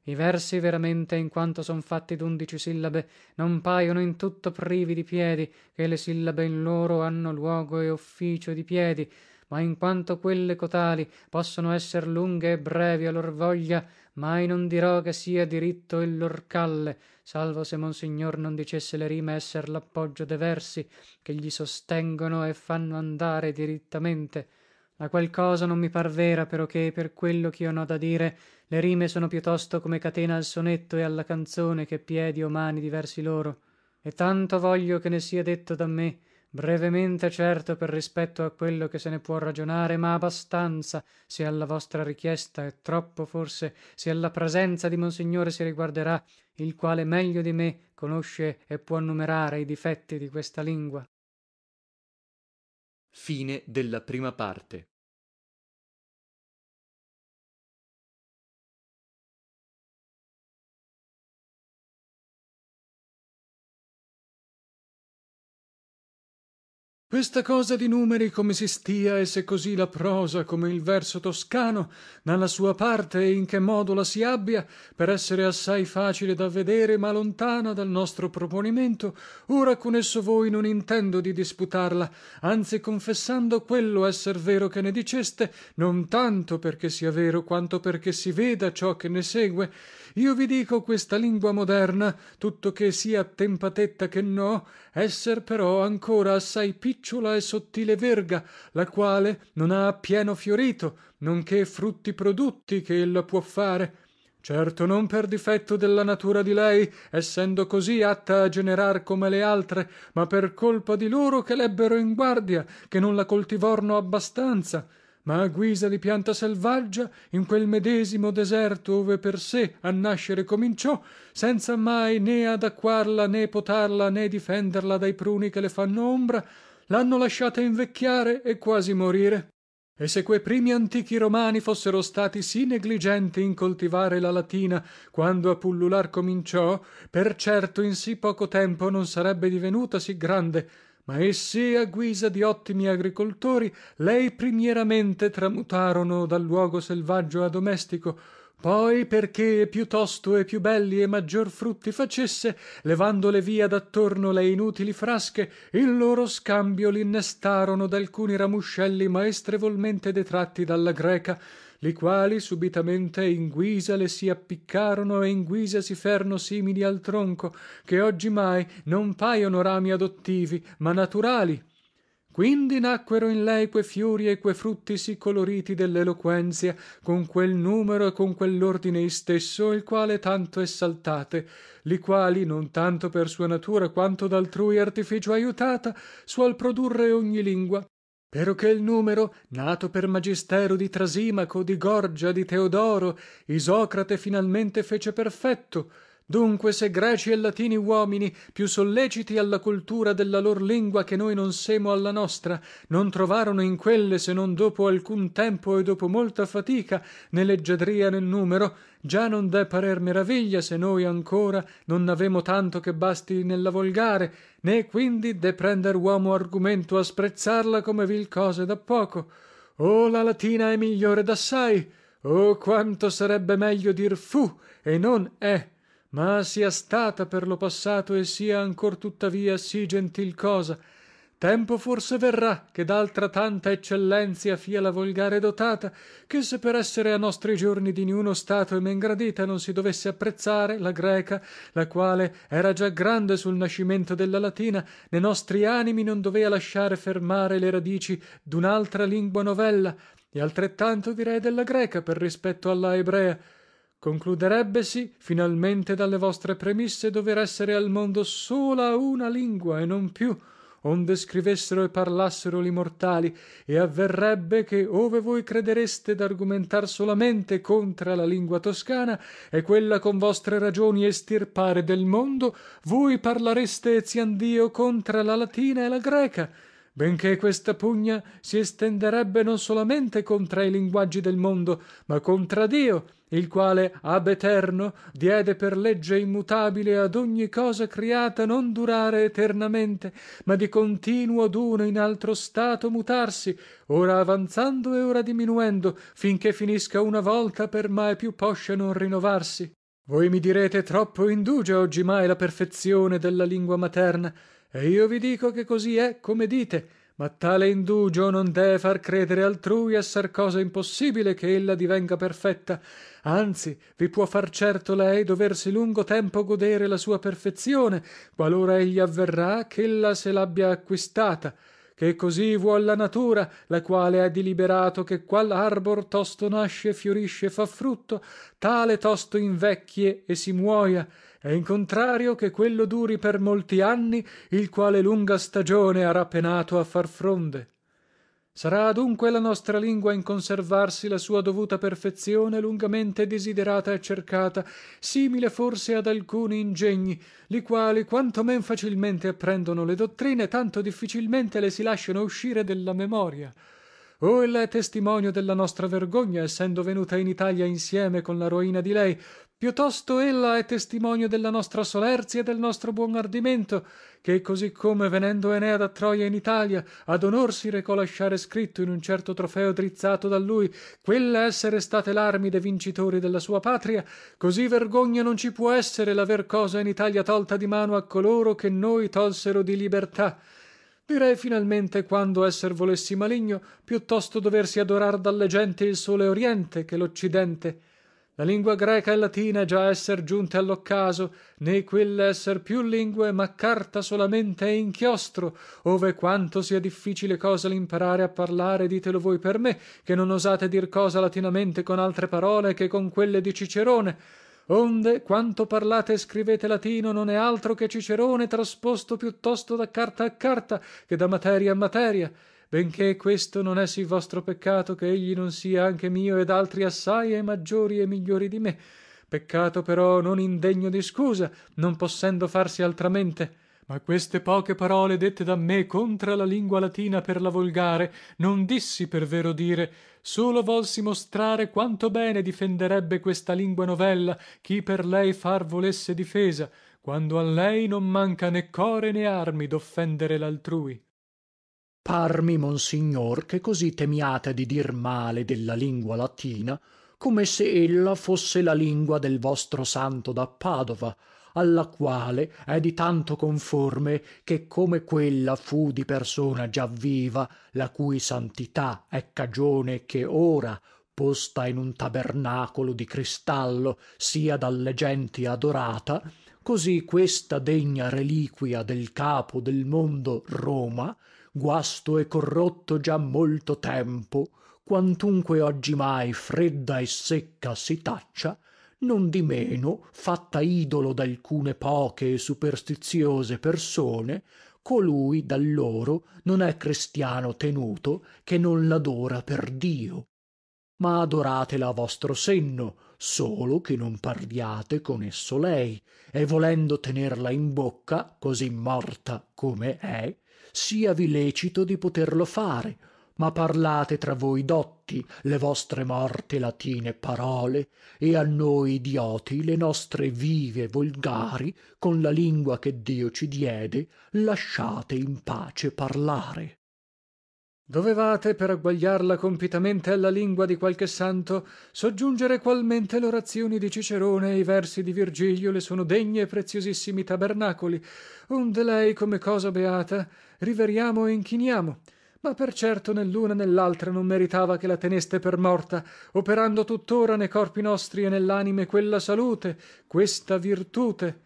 i versi veramente in quanto son fatti dundici sillabe non paiono in tutto privi di piedi ché le sillabe in loro hanno luogo e officio di piedi ma in quanto quelle cotali possono esser lunghe e brevi a lor voglia mai non dirò che sia diritto il lor calle salvo se monsignor non dicesse le rime esser lappoggio de versi che gli sostengono e fanno andare dirittamente la qual cosa non mi par vera però che per quello chio nho da dire le rime sono più tosto come catena al sonetto e alla canzone che piedi o mani diversi loro e tanto voglio che ne sia detto da me brevemente certo per rispetto a quello che se ne può ragionare ma abbastanza se alla vostra richiesta e troppo forse se alla presenza di monsignore si riguarderà il quale meglio di me conosce e può numerare i difetti di questa lingua
questa cosa di numeri come si stia e se così la prosa come il verso toscano n'ha la sua parte e in che modo la si abbia per essere assai facile da vedere ma lontana dal nostro proponimento ora con esso voi non intendo di disputarla anzi confessando quello esser vero che ne diceste non tanto perché sia vero quanto perché si veda ciò che ne segue io vi dico questa lingua moderna tutto che sia attempatetta che no esser però ancora assai piccola picciola e sottile verga la quale non ha appieno fiorito non che frutti produtti che ella può fare certo non per difetto della natura di lei essendo così atta a generar come le altre ma per colpa di loro che lebbero in guardia che non la coltivorono abbastanza ma a guisa di pianta selvaggia in quel medesimo deserto ove per sé a nascere cominciò senza mai né adacquarla né potarla né difenderla dai pruni che le fanno ombra l'hanno lasciata invecchiare e quasi morire e se que primi antichi romani fossero stati sì negligenti in coltivare la latina quando a pullular cominciò per certo in sì poco tempo non sarebbe divenuta sì grande ma essi a guisa di ottimi agricoltori lei primieramente tramutarono da luogo selvaggio a domestico poi perché più tosto e più belli e maggior frutti facesse levandole via dattorno le inutili frasche in loro scambio linnestarono dalcuni ramuscelli maestrevolmente detratti dalla greca li quali subitamente in guisa le si appiccarono e in guisa si ferno simili al tronco che oggimai non paiono rami adottivi ma naturali quindi nacquero in lei que fiori e que frutti sì coloriti delleloquenzia con quel numero e con quellordine istesso il quale tanto essaltate li quali non tanto per sua natura quanto daltrui artificio aiutata suol produrre ogni lingua peroché il numero nato per magistero di trasimaco di gorgia di teodoro isocrate finalmente fece perfetto dunque se greci e latini uomini più solleciti alla cultura della lor lingua che noi non semo alla nostra non trovarono in quelle se non dopo alcun tempo e dopo molta fatica né leggiadria né numero già non dee parer meraviglia se noi ancora non n'avemo tanto che basti nella volgare né quindi de prender uomo argumento a sprezzarla come vil cose da poco o la latina è migliore dassai o quanto sarebbe meglio dir fu e non è ma sia stata per lo passato e sia ancor tuttavia sì gentil cosa tempo forse verrà che daltra tanta eccellenzia fia la volgare dotata che se per essere a nostri giorni di niuno stato e men gradita non si dovesse apprezzare la greca la quale era già grande sul nascimento della latina ne nostri animi non dovea lasciare fermare le radici dunaltra lingua novella e altrettanto direi della greca per rispetto alla ebrea concluderebbesi finalmente dalle vostre premisse dover essere al mondo sola una lingua e non più onde scrivessero e parlassero li mortali e avverrebbe che ove voi credereste d'argumentar solamente contra la lingua toscana e quella con vostre ragioni estirpare del mondo voi parlareste eziandio contra la latina e la greca benché questa pugna si estenderebbe non solamente contra i linguaggi del mondo ma contra dio il quale ab eterno diede per legge immutabile ad ogni cosa criata non durare eternamente ma di continuo duno in altro stato mutarsi ora avanzando e ora diminuendo finché finisca una volta per mai più poscia non rinovarsi voi mi direte troppo indugia oggimai la perfezzione della lingua materna e io vi dico che così è come dite ma tale indugio non dee far credere altrui esser cosa impossibile che ella divenga perfetta anzi vi può far certo lei doversi lungo tempo godere la sua perfezzione qualora egli avverrà ch'ella se l'abbia acquistata che così vuol la natura la quale ha diliberato che qual arbor tosto nasce fiorisce e fa frutto tale tosto invecchie e si muoia e in contrario che quello duri per molti anni il quale lunga stagione arà penato a far fronde sarà adunque la nostra lingua in conservarsi la sua dovuta perfezzione lungamente disiderata e cercata simile forse ad alcuni ingegni li quali quanto men facilmente apprendono le dottrine tanto difficilmente le si lasciano uscire della memoria o ella è testimonio della nostra vergogna essendo venuta in italia insieme con la roina di lei tosto ella è testimonio della nostra solerzia e del nostro buon ardimento che così come venendo enea da troia in italia ad onor si recò lasciare scritto in un certo trofeo drizzato da lui quella essere state l'armi de vincitori della sua patria così vergogna non ci può essere l'aver cosa in italia tolta di mano a coloro che noi tolsero di libertà direi finalmente quando esser volessi maligno più tosto doversi adorar dalle genti il sole oriente che l'occidente la lingua greca e latina già esser giunte alloccaso né quelle esser più lingue ma carta solamente e inchiostro ove quanto sia difficile cosa limparare a parlare ditelo voi per me che non osate dir cosa latinamente con altre parole che con quelle di cicerone onde quanto parlate e scrivete latino non è altro che cicerone trasposto più tosto da carta a carta che da materia a materia benché questo non è sì vostro peccato che egli non sia anche mio ed altri assai e maggiori e migliori di me peccato però non indegno di scusa non possendo farsi altramente ma queste poche parole dette da me contra la lingua latina per la volgare non dissi per vero dire solo volsi mostrare quanto bene difenderebbe questa lingua novella chi per lei far volesse difesa quando a lei non manca né core né armi d'offendere l'altrui parmi monsignor che così temiate di dir male della lingua latina come se ella fosse la lingua del vostro santo da padova alla quale è di tanto conforme che come quella fu di persona già viva la cui santità è cagione che ora posta in un tabernacolo di cristallo sia dalle genti adorata così questa degna reliquia del capo del mondo roma guasto e corrotto già molto tempo quantunque oggimai fredda e secca si taccia nondimeno fatta idolo dalcune poche e superstiziose persone colui da loro non è cristiano tenuto che non ladora per dio ma adoratela a vostro senno solo che non parliate con esso lei e volendo tenerla in bocca così morta come è siavi lecito di poterlo fare ma parlate tra voi dotti le vostre morte latine parole e a noi idioti le nostre vive volgari con la lingua che dio ci diede lasciate in pace parlare dovevate per agguagliarla compitamente alla lingua di qualche santo soggiungere qualmente lorazioni di cicerone e i versi di virgilio le sono degni e preziosissimi tabernacoli onde lei come cosa beata riveriamo e inchiniamo ma per certo né luna né laltra non meritava che la teneste per morta operando tuttora ne corpi nostri e nellanime quella salute questa virtute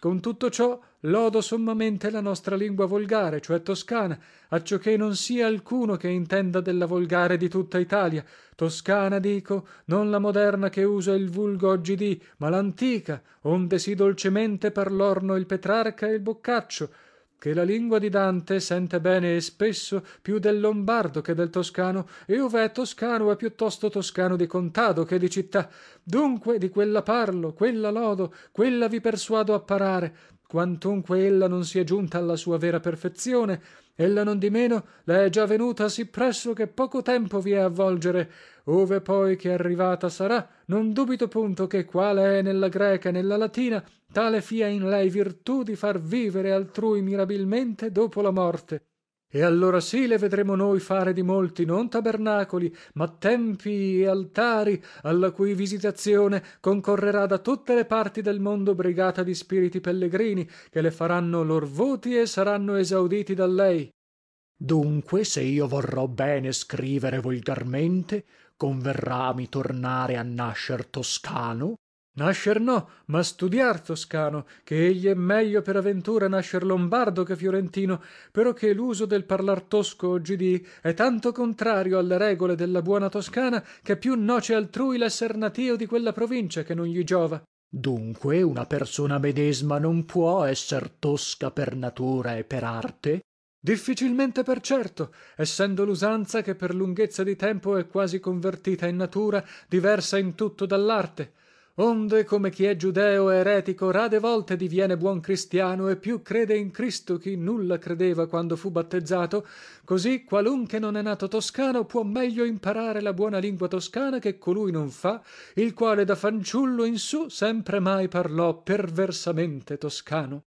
con tutto ciò lodo sommamente la nostra lingua volgare cioè toscana accioché non sia alcuno che intenda della volgare di tutta italia toscana dico non la moderna che usa il vulgo oggidì ma lantica onde sì dolcemente parlorno il petrarca e il boccaccio che la lingua di dante sente bene e spesso più del lombardo che del toscano e ove è toscano è più tosto toscano di contado che di città dunque di quella parlo quella lodo quella vi persuado a parare quantunque ella non sia giunta alla sua vera perfezzione ella nondimeno le è già venuta sì presso che poco tempo vi è a volgere ove poi che arrivata sarà non dubito punto che quale è nella greca e nella latina tale fia in lei virtù di far vivere altrui mirabilmente dopo la morte e allora sì le vedremo noi fare di molti non tabernacoli ma tempii e altari alla cui visitazione concorrerà da tutte le parti del mondo brigata di spiriti pellegrini che le faranno lor voti e saranno esauditi da lei dunque se io vorrò bene scrivere volgarmente converrami tornare a nascer toscano nascer no ma studiar toscano che egli è meglio per aventura nascer lombardo che fiorentino peroché l'uso del parlar tosco oggidì è tanto contrario alle regole della buona toscana che più noce altrui l'esser natio di quella provincia che non gli giova dunque una persona medesma non può esser tosca per natura e per arte difficilmente per certo essendo l'usanza che per lunghezza di tempo è quasi convertita in natura diversa in tutto dall'arte onde come chi è giudeo eretico rade volte diviene buon cristiano e più crede in cristo chi nulla credeva quando fu battezzato così qualunche non è nato toscano può meglio imparare la buona lingua toscana che colui non fa il quale da fanciullo in su sempremai parlò perversamente toscano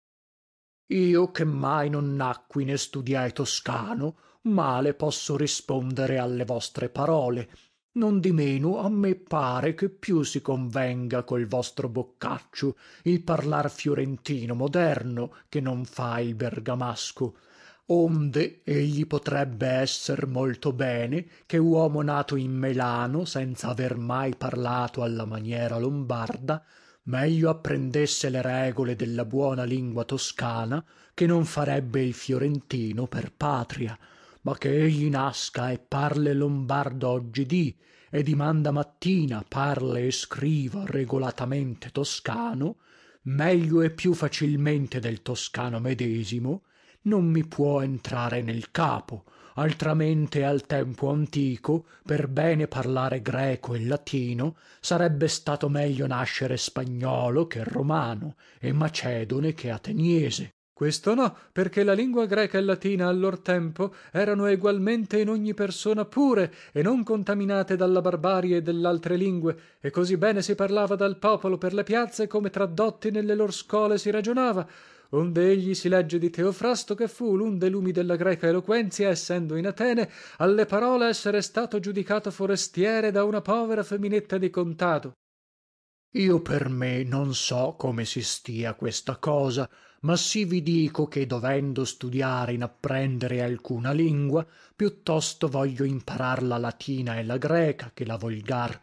io che mai non nacqui né studiai toscano male posso rispondere alle vostre parole nondimeno a me pare che più si convenga col vostro boccaccio il parlar fiorentino moderno che non fa il bergamasco onde egli potrebbe esser molto bene che uomo nato in melano senza aver mai parlato alla maniera lombarda meglio apprendesse le regole della buona lingua toscana che non farebbe il fiorentino per patria ma che egli nasca e parle lombardo oggidì e dimanda mattina parle e scriva regolatamente toscano meglio e più facilmente del toscano medesimo non mi può entrare nel capo altramente al tempo antico per bene parlare greco e latino sarebbe stato meglio nascere spagnolo che romano e macedone che ateniese questo no perché la lingua greca e latina a lor tempo erano egualmente in ogni persona pure e non contaminate dalla barbarie dellaltre lingue e così bene si parlava dal popolo per le piazze come tra dotti nelle lor scole si ragionava onde egli si legge di teofrasto che fu lun de lumi della greca eloquenzia essendo in atene alle parole essere stato giudicato forestiere da una povera feminetta di contado io per me non so come si stia questa cosa ma sì vi dico che dovendo studiare in apprendere alcuna lingua più tosto voglio imparar la latina e la greca che la volgar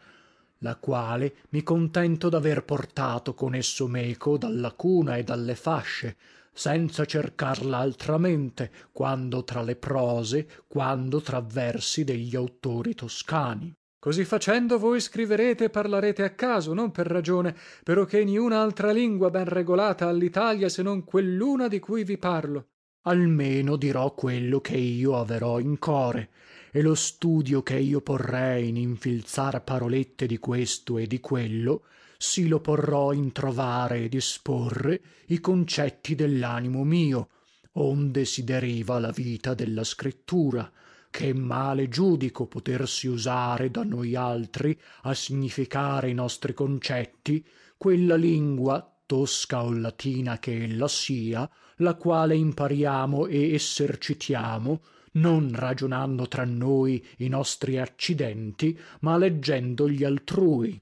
la quale mi contento daver portato con esso meco dalla cuna e dalle fasce senza cercarla altramente quando tra le prose quando tra versi degli auttori toscani così facendo voi scriverete e parlarete a caso non per ragione peroché niuna altra lingua ben regolata allitalia se non quelluna di cui vi parlo almeno dirò quello che io averò in core e lo studio che io porrei in infilzar parolette di questo e di quello sì lo porrò in trovare e disporre i concetti dell'animo mio onde si deriva la vita della scrittura che male giudico potersi usare da noi altri a significare i nostri concetti quella lingua tosca o latina che ella sia la quale impariamo e essercitiamo non ragionando tra noi i nostri accidenti ma leggendo gli altrui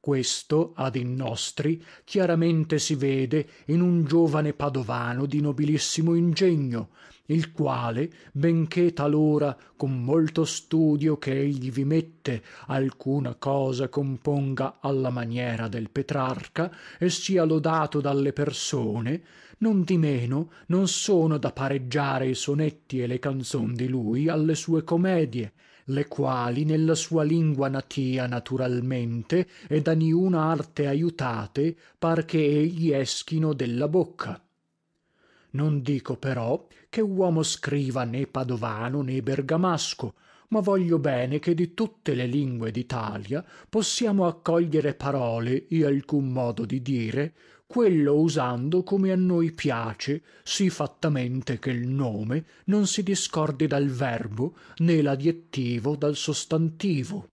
questo ad i nostri chiaramente si vede in un giovane padovano di nobilissimo ingegno il quale benché talora con molto studio che egli vi mette alcuna cosa componga alla maniera del petrarca e sia lodato dalle persone nondimeno non sono da pareggiare i sonetti e le canzon di lui alle sue comedie le quali nella sua lingua natia naturalmente e da niuna arte aiutate par che egli eschino della bocca non dico però che uomo scriva né padovano né bergamasco ma voglio bene che di tutte le lingue d'italia possiamo accogliere parole e alcun modo di dire quello usando come a noi piace sì fattamente che l nome non si discordi dal verbo né l'adiettivo dal sostantivo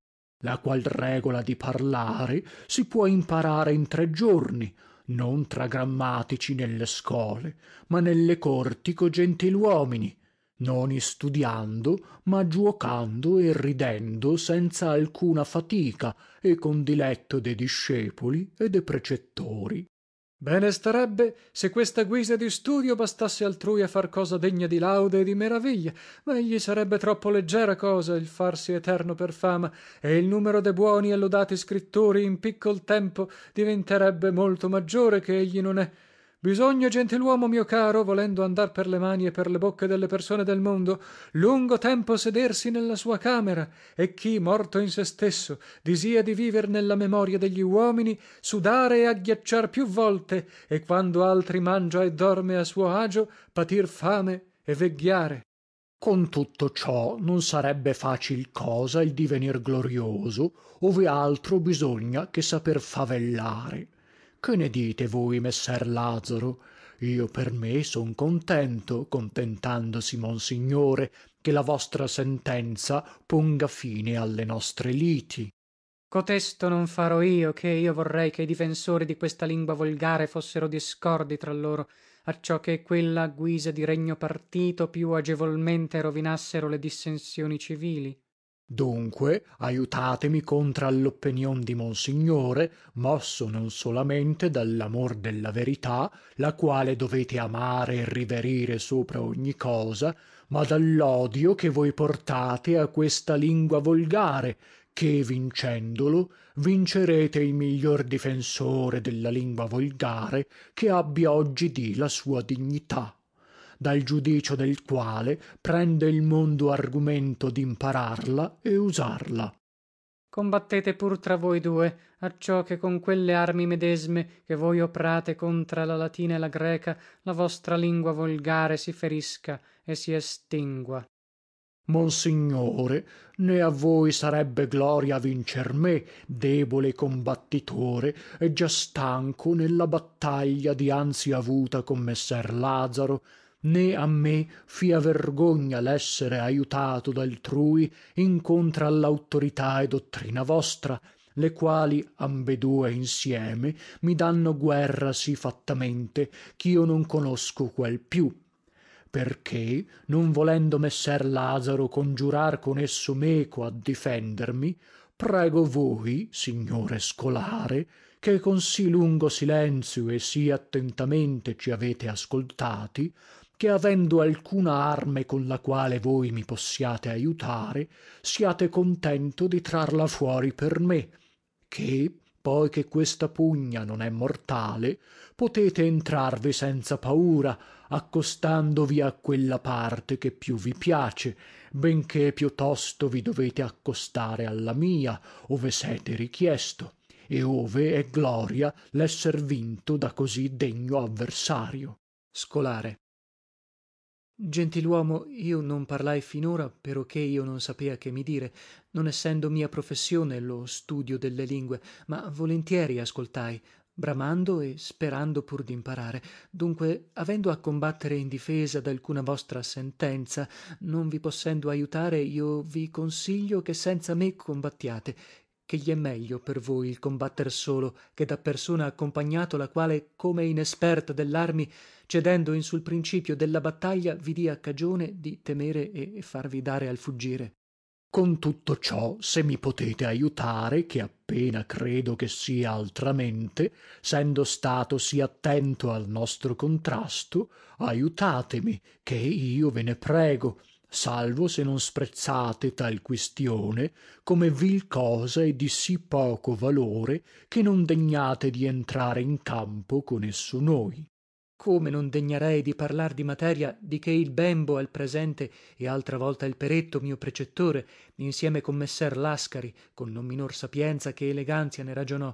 la qual regola di parlare si può imparare in tre giorni non tra grammatici nelle scole ma nelle corti co gentiluomini non istudiando ma giuocando e ridendo senza alcuna fatica e con diletto de discepoli e de precettori bene starebbe se questa guisa di studio bastasse altrui a far cosa degna di laude e di meraviglia ma egli sarebbe troppo leggera cosa il farsi eterno per fama e il numero de buoni e lodati scrittori in piccol tempo diventerebbe molto maggiore che egli non è bisogna gentiluomo mio caro volendo andar per le mani e per le bocche delle persone del mondo lungo tempo sedersi nella sua camera e chi morto in se stesso disia di viver nella memoria degli uomini sudare e agghiacciar più volte e quando altri mangia e dorme a suo agio patir fame e vegghiare con tutto ciò non sarebbe facil cosa il divenir glorioso ove altro bisogna che saper favellare che ne dite voi messer lazaro io per me son contento contentandosi monsignore che la vostra sentenza ponga fine alle nostre liti per
cotesto non farò io ché io vorrei che i difensori di questa lingua volgare fossero discordi tra loro acciò che quella a guisa di regno partito più agevolmente rovinassero le dissensioni civili
dunque aiutatemi contra alloppenion di monsignore mosso non solamente dallamor della verità la quale dovete amare e riverire sopra ogni cosa ma dallodio che voi portate a questa lingua volgare che vincendolo vincerete il miglior difensore della lingua volgare che abbia oggidì la sua dignità dal giudicio del quale prende il mondo argumento dimpararla e usarla
combattete pur tra voi due acciò che con quelle armi medesme che voi oprate contra la latina e la greca la vostra lingua volgare si ferisca e si estingua
monsignore né a voi sarebbe gloria vincer me debole combattitore e già stanco nella battaglia dianzi avuta con messer lazaro né a me fia vergogna l'essere aiutato d'altrui incontra allauttorità e dottrina vostra le quali ambedue insieme mi danno guerra sì fattamente ch'io non conosco quel più perché non volendo messer lazaro congiurar con esso meco a difendermi prego voi signore scolare che con sì lungo silenzio e sì attentamente ci avete ascoltati che avendo alcuna arme con la quale voi mi possiate aiutare siate contento di trarla fuori per me che poi che questa pugna non è mortale potete entrarvi senza paura accostandovi a quella parte che più vi piace benché più tosto vi dovete accostare alla mia ove sete richiesto e ove è gloria l'esser vinto da così degno avversario scolare gentiluomo io non parlai finora peroché io non sapea che mi dire non essendo mia professione lo studio delle lingue ma volentieri ascoltai bramando e sperando pur dimparare dunque avendo a combattere in difesa dalcuna vostra sentenza non vi possendo aiutare io vi consiglio che senza me combattiate che gli è meglio per voi il combatter solo che da persona accompagnato la quale come inesperta dellarmi cedendo in sul principio della battaglia vi dia cagione di temere e farvi dare al fuggire con tutto ciò se mi potete aiutare che appena credo che sia altramente sendo stato sì attento al nostro contrasto aiutatemi che io ve ne prego salvo se non sprezzate tal quistione come vil cosa e di sì poco valore che non degnate di entrare in campo con esso noi come non degnarei di parlar di materia di che il bembo al presente e altra volta il peretto mio precettore insieme con messer lascari con non minor sapienza che eleganzia ne ragionò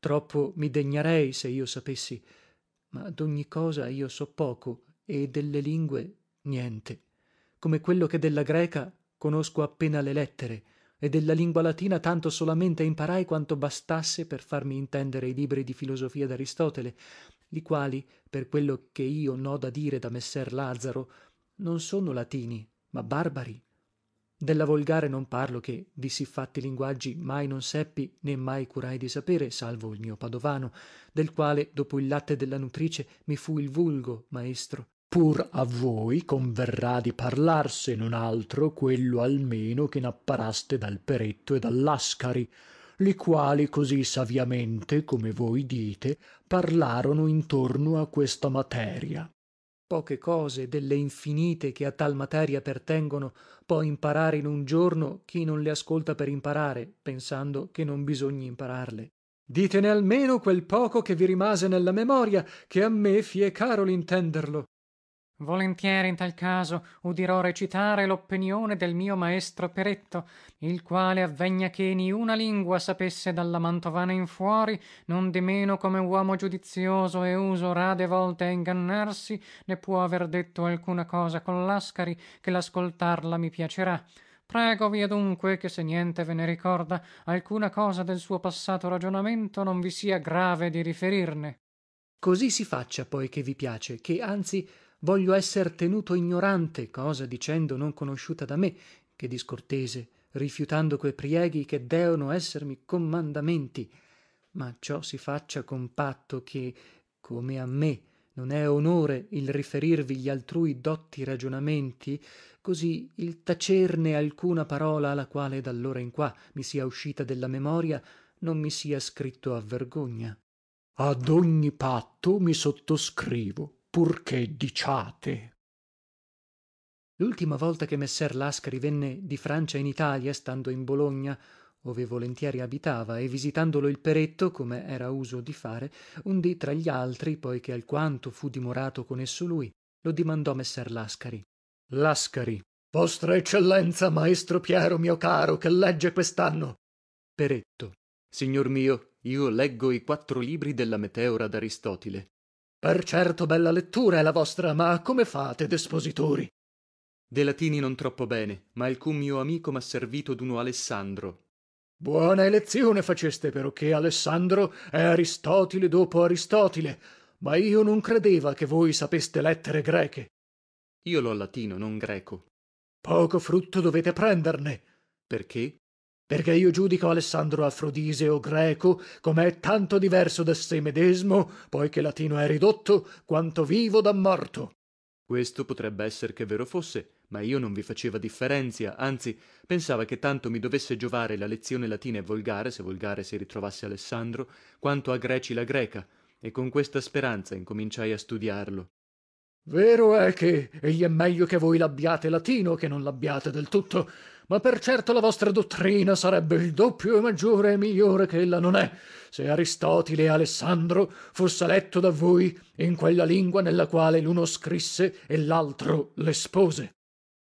troppo mi degnarei se io sapessi ma d'ogni cosa io so poco e delle lingue niente come quello che della greca conosco appena le lettere e della lingua latina tanto solamente imparai quanto bastasse per farmi intendere i libri di filosofia daristotele li quali per quello che io n'ho da dire da messer lazaro non sono latini ma barbari della volgare non parlo che di sì fatti linguaggi mai non seppi né mai curai di sapere salvo il mio padovano del quale dopo il latte della nutrice mi fu il vulgo maestro pur a voi converrà di parlar se non altro quello almeno che napparaste dal peretto e dallascari li quali così saviamente come voi dite parlarono intorno a questa materia poche cose delle infinite che a tal materia pertengono può imparare in un giorno chi non le ascolta per imparare pensando che non bisogni impararle ditene almeno quel poco che vi rimase nella memoria che a me fie caro
l'intenderlo volentieri in tal caso udirò recitare loppenione del mio maestro peretto il quale avvegna che niuna lingua sapesse dalla mantovana in fuori nondimeno come uomo giudizioso e uso rade volte a ingannarsi ne può aver detto alcuna cosa con lascari che l'ascoltarla mi piacerà pregovi adunque che se niente ve ne ricorda alcuna cosa del suo passato ragionamento non vi sia grave di riferirne così si faccia poi che vi
piace che anzi voglio esser tenuto ignorante cosa dicendo non conosciuta da me che discortese rifiutando que prieghi che deono essermi commandamenti ma ciò si faccia con patto che come a me non è onore il riferirvi gli altrui dotti ragionamenti così il tacerne alcuna parola la quale dallora in qua mi sia uscita della memoria non mi sia scritto a vergogna ad ogni patto mi sottoscrivo purché diciate lultima volta che messer lascari venne di francia in italia stando in bologna ove volentieri abitava e visitandolo il peretto come era uso di fare un dì tra gli altri poi che alquanto fu dimorato con esso lui lo dimandò messer lascari lascari vostra eccellenza maestro piero mio caro che legge questanno peretto signor
mio io leggo i quattro libri della meteora daristotile
per certo bella lettura è la vostra ma come fate despositori
de latini non troppo bene ma alcun mio amico m'ha servito d'uno alessandro
buona elezzione faceste peroché alessandro è aristotile dopo aristotile ma io non credeva che voi sapeste lettere greche
io l'ho latino non greco
poco frutto dovete prenderne perché perché io giudico alessandro afrodiseo greco come è tanto diverso da sé medesmo poi che latino è ridotto quanto vivo da morto per
questo potrebbe esser che vero fosse ma io non vi faceva differenzia anzi pensava che tanto mi dovesse giovare la lezione latina e volgare se volgare si ritrovasse alessandro quanto a greci la greca e con questa speranza incominciai a studiarlo
vero è che egli è meglio che voi labbiate latino che non labbiate del tutto ma per certo la vostra dottrina sarebbe il doppio e maggiore e migliore che ella non è se aristotile e alessandro fosse letto da voi in quella lingua nella quale l'uno scrisse e l'altro l'espose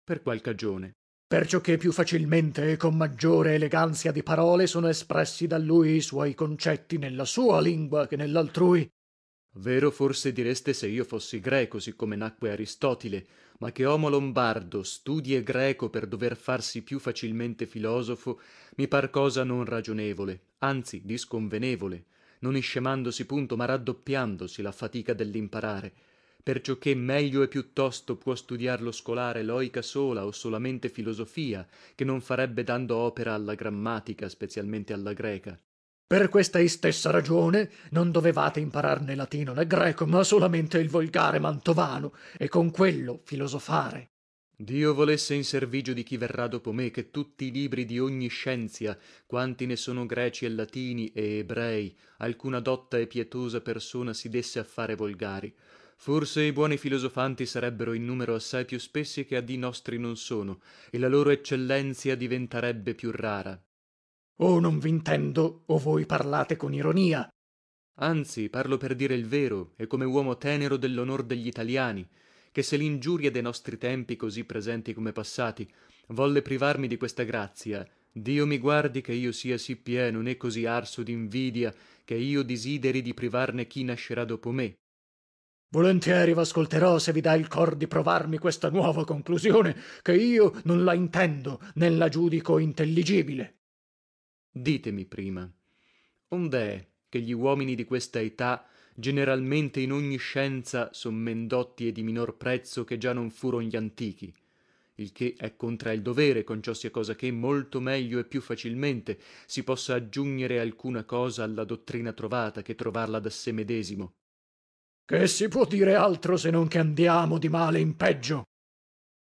per qual cagione
perciò che più facilmente e con maggiore eleganzia di parole sono espressi da lui i suoi concetti nella sua lingua che nell'altrui
vero forse direste se io fossi greco siccome nacque aristotile ma che omo lombardo studie greco per dover farsi più facilmente filosofo mi par cosa non ragionevole anzi disconvenevole non iscemandosi punto ma raddoppiandosi la fatica dellimparare perciò che meglio e più tosto può studiar lo scolare loica sola o solamente filosofia che non farebbe dando opera alla grammatica spezialmente alla greca
per questa istessa ragione non dovevate imparar né latino né greco ma solamente il volgare mantovano e con quello filosofare
per dio volesse in servigio di chi verrà dopo me che tutti i libri di ogni scienzia quanti ne sono greci e latini e ebrei alcuna dotta e pietosa persona si desse a fare volgari forse i buoni filosofanti sarebbero in numero assai più spessi che a dì nostri non sono e la loro eccellenzia diventarebbe più rara
o non v'intendo o voi parlate
con ironia
anzi parlo per dire il vero e come uomo tenero dell'onor degli italiani che se l'ingiuria de nostri tempi così presenti come passati volle privarmi di questa grazia dio mi guardi che io sia sì pieno né così arso d'invidia che io desideri di privarne chi nascerà dopo me
volentieri v'ascolterò se vi dà il cor di provarmi questa nuova conclusione che io non la intendo né la giudico intelligibile ditemi prima
ond'è che gli uomini di questa età generalmente in ogni scienza son men dotti e di minor prezzo che già non furon gli antichi il che è contra il dovere conciò sia cosa che molto meglio e più facilmente si possa aggiugnere alcuna cosa alla dottrina trovata che trovarla da sé medesimo
che si può dire altro se non che andiamo di male in peggio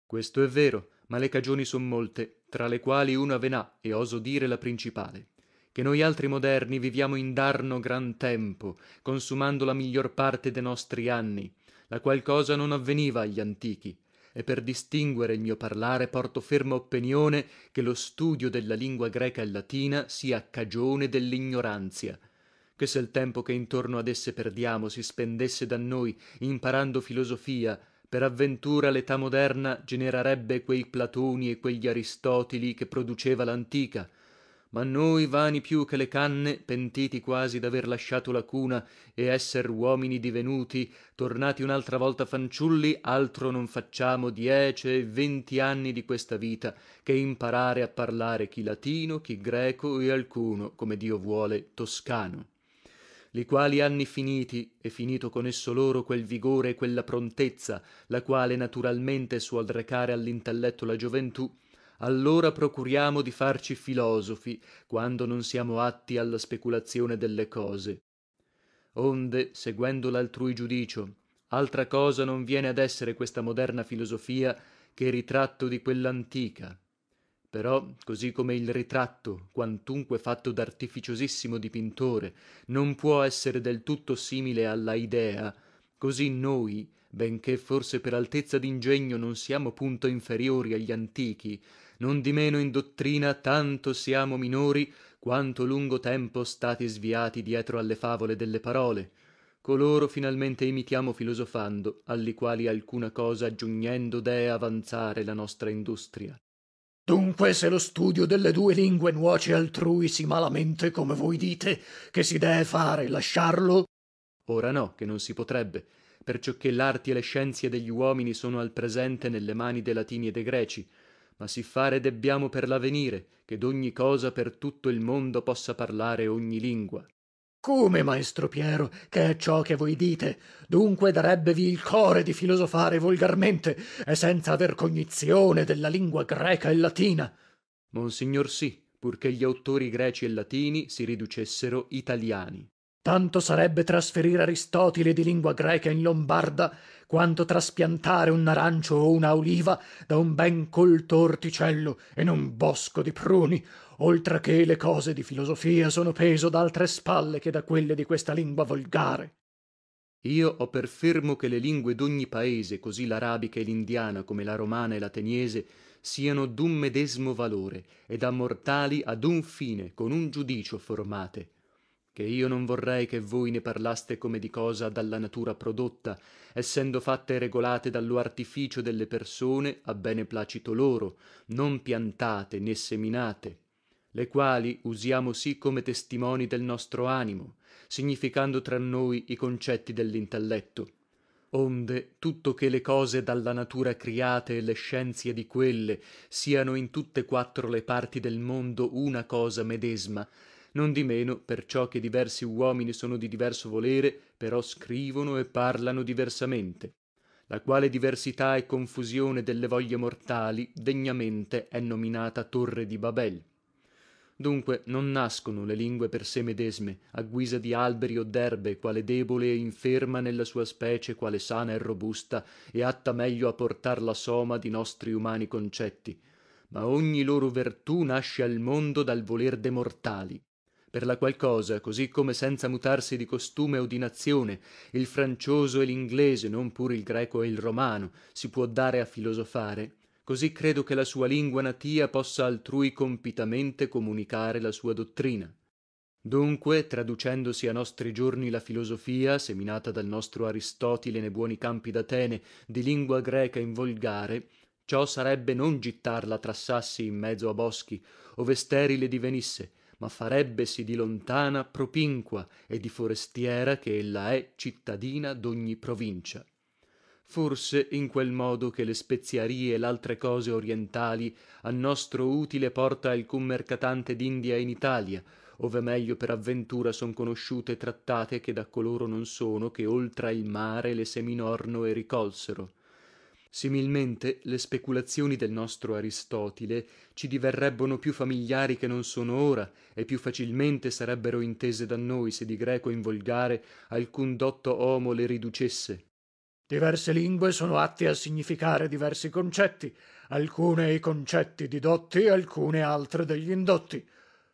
questo è vero ma le cagioni son molte tra le quali una ve nha e oso dire la principale che noi altri moderni viviamo indarno gran tempo consumando la miglior parte de nostri anni la qual cosa non avveniva agli antichi e per distinguere il mio parlare porto ferma oppenione che lo studio della lingua greca e latina sia cagione dellignoranzia che se l tempo che intorno ad esse perdiamo si spendesse da noi imparando filosofia per avventura letà moderna generarebbe quei platoni e quegli aristotili che produceva lantica ma noi vani più che le canne pentiti quasi daver lasciato la cuna e esser uomini divenuti tornati unaltra volta fanciulli altro non facciamo diece e venti anni di questa vita che imparare a parlare chi latino chi greco e alcuno come dio vuole toscano li quali anni finiti e finito con esso loro quel vigore e quella prontezza la quale naturalmente suol recare allintelletto la gioventù allora procuriamo di farci filosofi quando non siamo atti alla speculazione delle cose onde seguendo laltrui giudicio altra cosa non viene ad essere questa moderna filosofia che ritratto di quellantica però così come il ritratto quantunque fatto dartificiosissimo dipintore non può essere del tutto simile alla idea così noi benché forse per altezza dingegno non siamo punto inferiori agli antichi nondimeno in dottrina tanto siamo minori quanto lungo tempo stati sviati dietro alle favole delle parole coloro finalmente imitiamo filosofando alli quali alcuna cosa aggiugnendo dee avanzare la nostra industria dunque se lo studio delle due lingue nuoce altrui sì malamente come voi dite
che si dee fare lasciarlo
per ora no che non si potrebbe percioché l'arti e le scienzie degli uomini sono al presente nelle mani de latini e de greci ma sì fare debbiamo per l'avenire che d'ogni cosa per tutto il mondo possa parlare ogni lingua
come maestro piero che è ciò che voi dite dunque darebbevi il core di filosofare volgarmente e senza aver cognizione della lingua greca e latina
monsignor sì purché gli auttori greci e latini si riducessero
italiani tanto sarebbe trasferire aristotile di lingua greca in lombarda quanto traspiantare un arancio o una oliva da un ben colto orticello in un bosco di pruni oltra che le cose di filosofia sono peso d'altre spalle che da quelle di questa lingua volgare
io ho per fermo che le lingue d'ogni paese così l'arabica e l'indiana come la romana e l'ateniese siano d'un medesmo valore e da mortali ad un fine con un giudicio formate che io non vorrei che voi ne parlaste come di cosa dalla natura prodotta essendo fatte e regolate dallo artificio delle persone a bene placito loro non piantate né seminate le quali usiamo sì come testimoni del nostro animo significando tra noi i concetti dellintelletto onde tutto che le cose dalla natura criate e le scienzie di quelle siano in tutte quattro le parti del mondo una cosa medesma nondimeno perciò che diversi uomini sono di diverso volere però scrivono e parlano diversamente la quale diversità e confusione delle voglie mortali degnamente è nominata torre di babel dunque non nascono le lingue per sé medesme a guisa di alberi o d'erbe quale debole e inferma nella sua specie quale sana e robusta e atta meglio a portar la soma di nostri umani concetti ma ogni loro vertù nasce al mondo dal voler de mortali per la qual cosa così come senza mutarsi di costume o di nazione il francioso e l'inglese non pur il greco e il romano si può dare a filosofare così credo che la sua lingua natia possa altrui compitamente comunicare la sua dottrina dunque traducendosi a nostri giorni la filosofia seminata dal nostro aristotile ne buoni campi datene di lingua greca in volgare ciò sarebbe non gittarla tra sassi in mezzo a boschi ove sterile divenisse ma farebbesi di lontana propinqua e di forestiera che ella è cittadina dogni provincia forse in quel modo che le speziarie e laltre cose orientali a nostro utile porta alcun mercatante dindia in italia ove meglio per avventura son conosciute e trattate che da coloro non sono che oltra il mare le seminorno e ricolsero similmente le speculazioni del nostro aristotile ci diverrebbono più famigliari che non sono ora e più facilmente sarebbero intese da noi se di greco in volgare alcun dotto omo le riducesse
diverse lingue sono atte a significare diversi concetti alcune i concetti di dotti alcune altre degl'indotti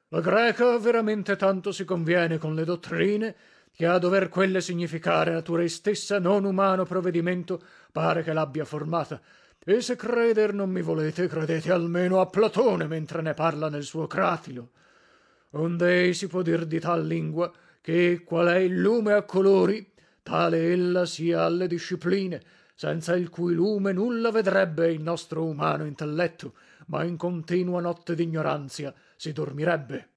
la greca veramente tanto si conviene con le dottrine che a dover quelle significare natura istessa non umano provedimento pare che l'abbia formata e se creder non mi volete credete almeno a platone mentre ne parla nel suo cratilo onde ei si può dir di tal lingua che qual è il lume a colori tale ella sia alle discipline senza il cui lume nulla vedrebbe il nostro umano intelletto ma in continua notte d'ignoranzia si dormirebbe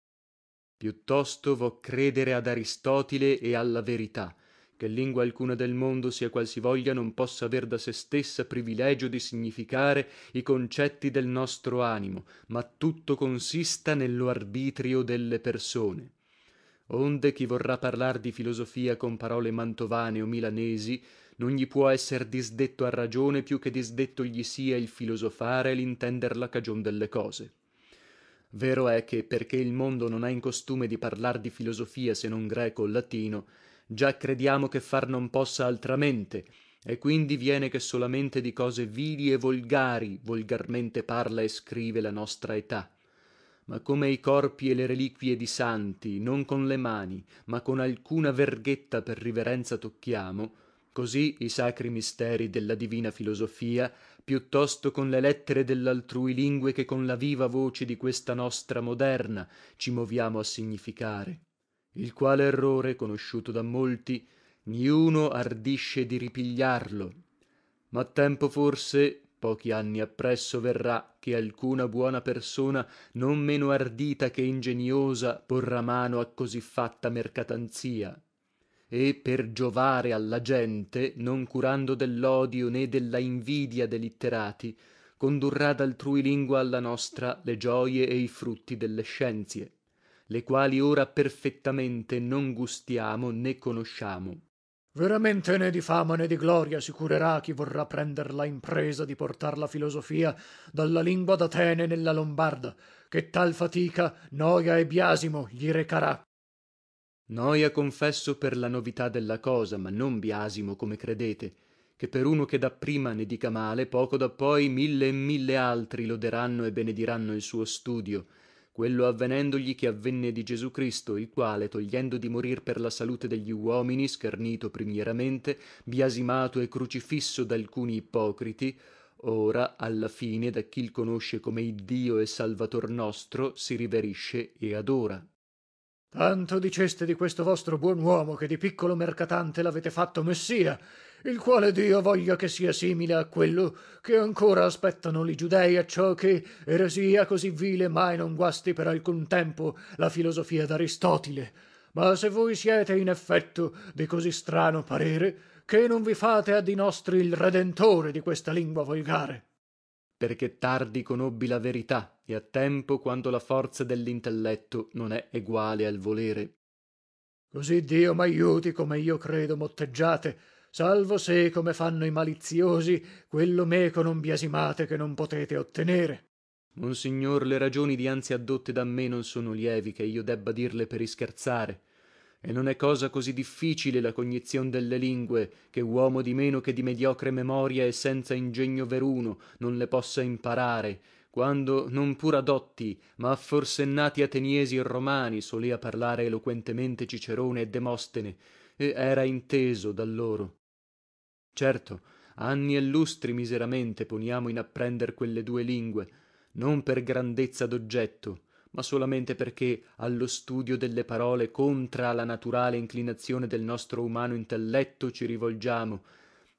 piuttosto vo credere ad aristotile e alla verità che lingua alcuna del mondo sia qual si voglia non possa aver da se stessa privilegio di significare i concetti del nostro animo ma tutto consista nello arbitrio delle persone onde chi vorrà parlar di filosofia con parole mantovane o milanesi non gli può esser disdetto a ragione più che disdetto gli sia il filosofare e lintender la cagion delle cose vero è che perché il mondo non ha in costume di parlar di filosofia se non greco o latino già crediamo che far non possa altramente e quindi viene che solamente di cose vili e volgari volgarmente parla e scrive la nostra età ma come i corpi e le reliquie di santi non con le mani ma con alcuna verghetta per riverenza tocchiamo così i sacri misteri della divina filosofia più tosto con le lettere dellaltrui lingue che con la viva voce di questa nostra moderna ci moviamo a significare il quale errore conosciuto da molti niuno ardisce di ripigliarlo ma tempo forse pochi anni appresso verrà che alcuna buona persona non meno ardita che ingeniosa porrà mano a così fatta mercatanzia e per giovare alla gente non curando dellodio né della invidia de litterati condurrà daltrui lingua alla nostra le gioie e i frutti delle scienzie le quali ora perfettamente
non gustiamo né conosciamo veramente né di fama né di gloria si curerà chi vorrà prender la impresa di portar la filosofia dalla lingua d'atene nella lombarda che tal fatica noia e biasimo gli recarà
noia confesso per la novità della cosa ma non biasimo come credete che per uno che da prima ne dica male poco da poi mille e mille altri loderanno e benediranno il suo studio quello avvenendogli che avvenne di gesù cristo il quale togliendo di morir per la salute degli uomini schernito primieramente biasimato e crucifisso dalcuni ipocriti ora alla fine da chi l conosce come iddio e salvator nostro si riverisce e adora tanto
diceste di questo vostro buon uomo che di piccolo mercatante lavete fatto messia il quale dio voglia che sia simile a quello che ancora aspettano li giudei acciò che eresia così vile mai non guasti per alcun tempo la filosofia daristotile ma se voi siete in effetto di così strano parere che non vi fate a dì nostri il redentore di questa lingua volgare perché tardi conobbi la verità
e a tempo quando la forza dellintelletto non è eguale al volere
così dio maiuti come io credo motteggiate salvo se come fanno i maliziosi quello meco non biasimate che non potete ottenere
per monsignor le ragioni dianzi addotte da me non sono lievi che io debba dirle per ischerzare e non è cosa così difficile la cognizion delle lingue che uomo di meno che di mediocre memoria e senza ingegno veruno non le possa imparare quando non pur adotti ma forsennati ateniesi e romani solea parlare eloquentemente cicerone e demostene e era inteso da loro certo anni e lustri miseramente poniamo in apprender quelle due lingue non per grandezza doggetto ma solamente perché allo studio delle parole contra la naturale inclinazione del nostro umano intelletto ci rivolgiamo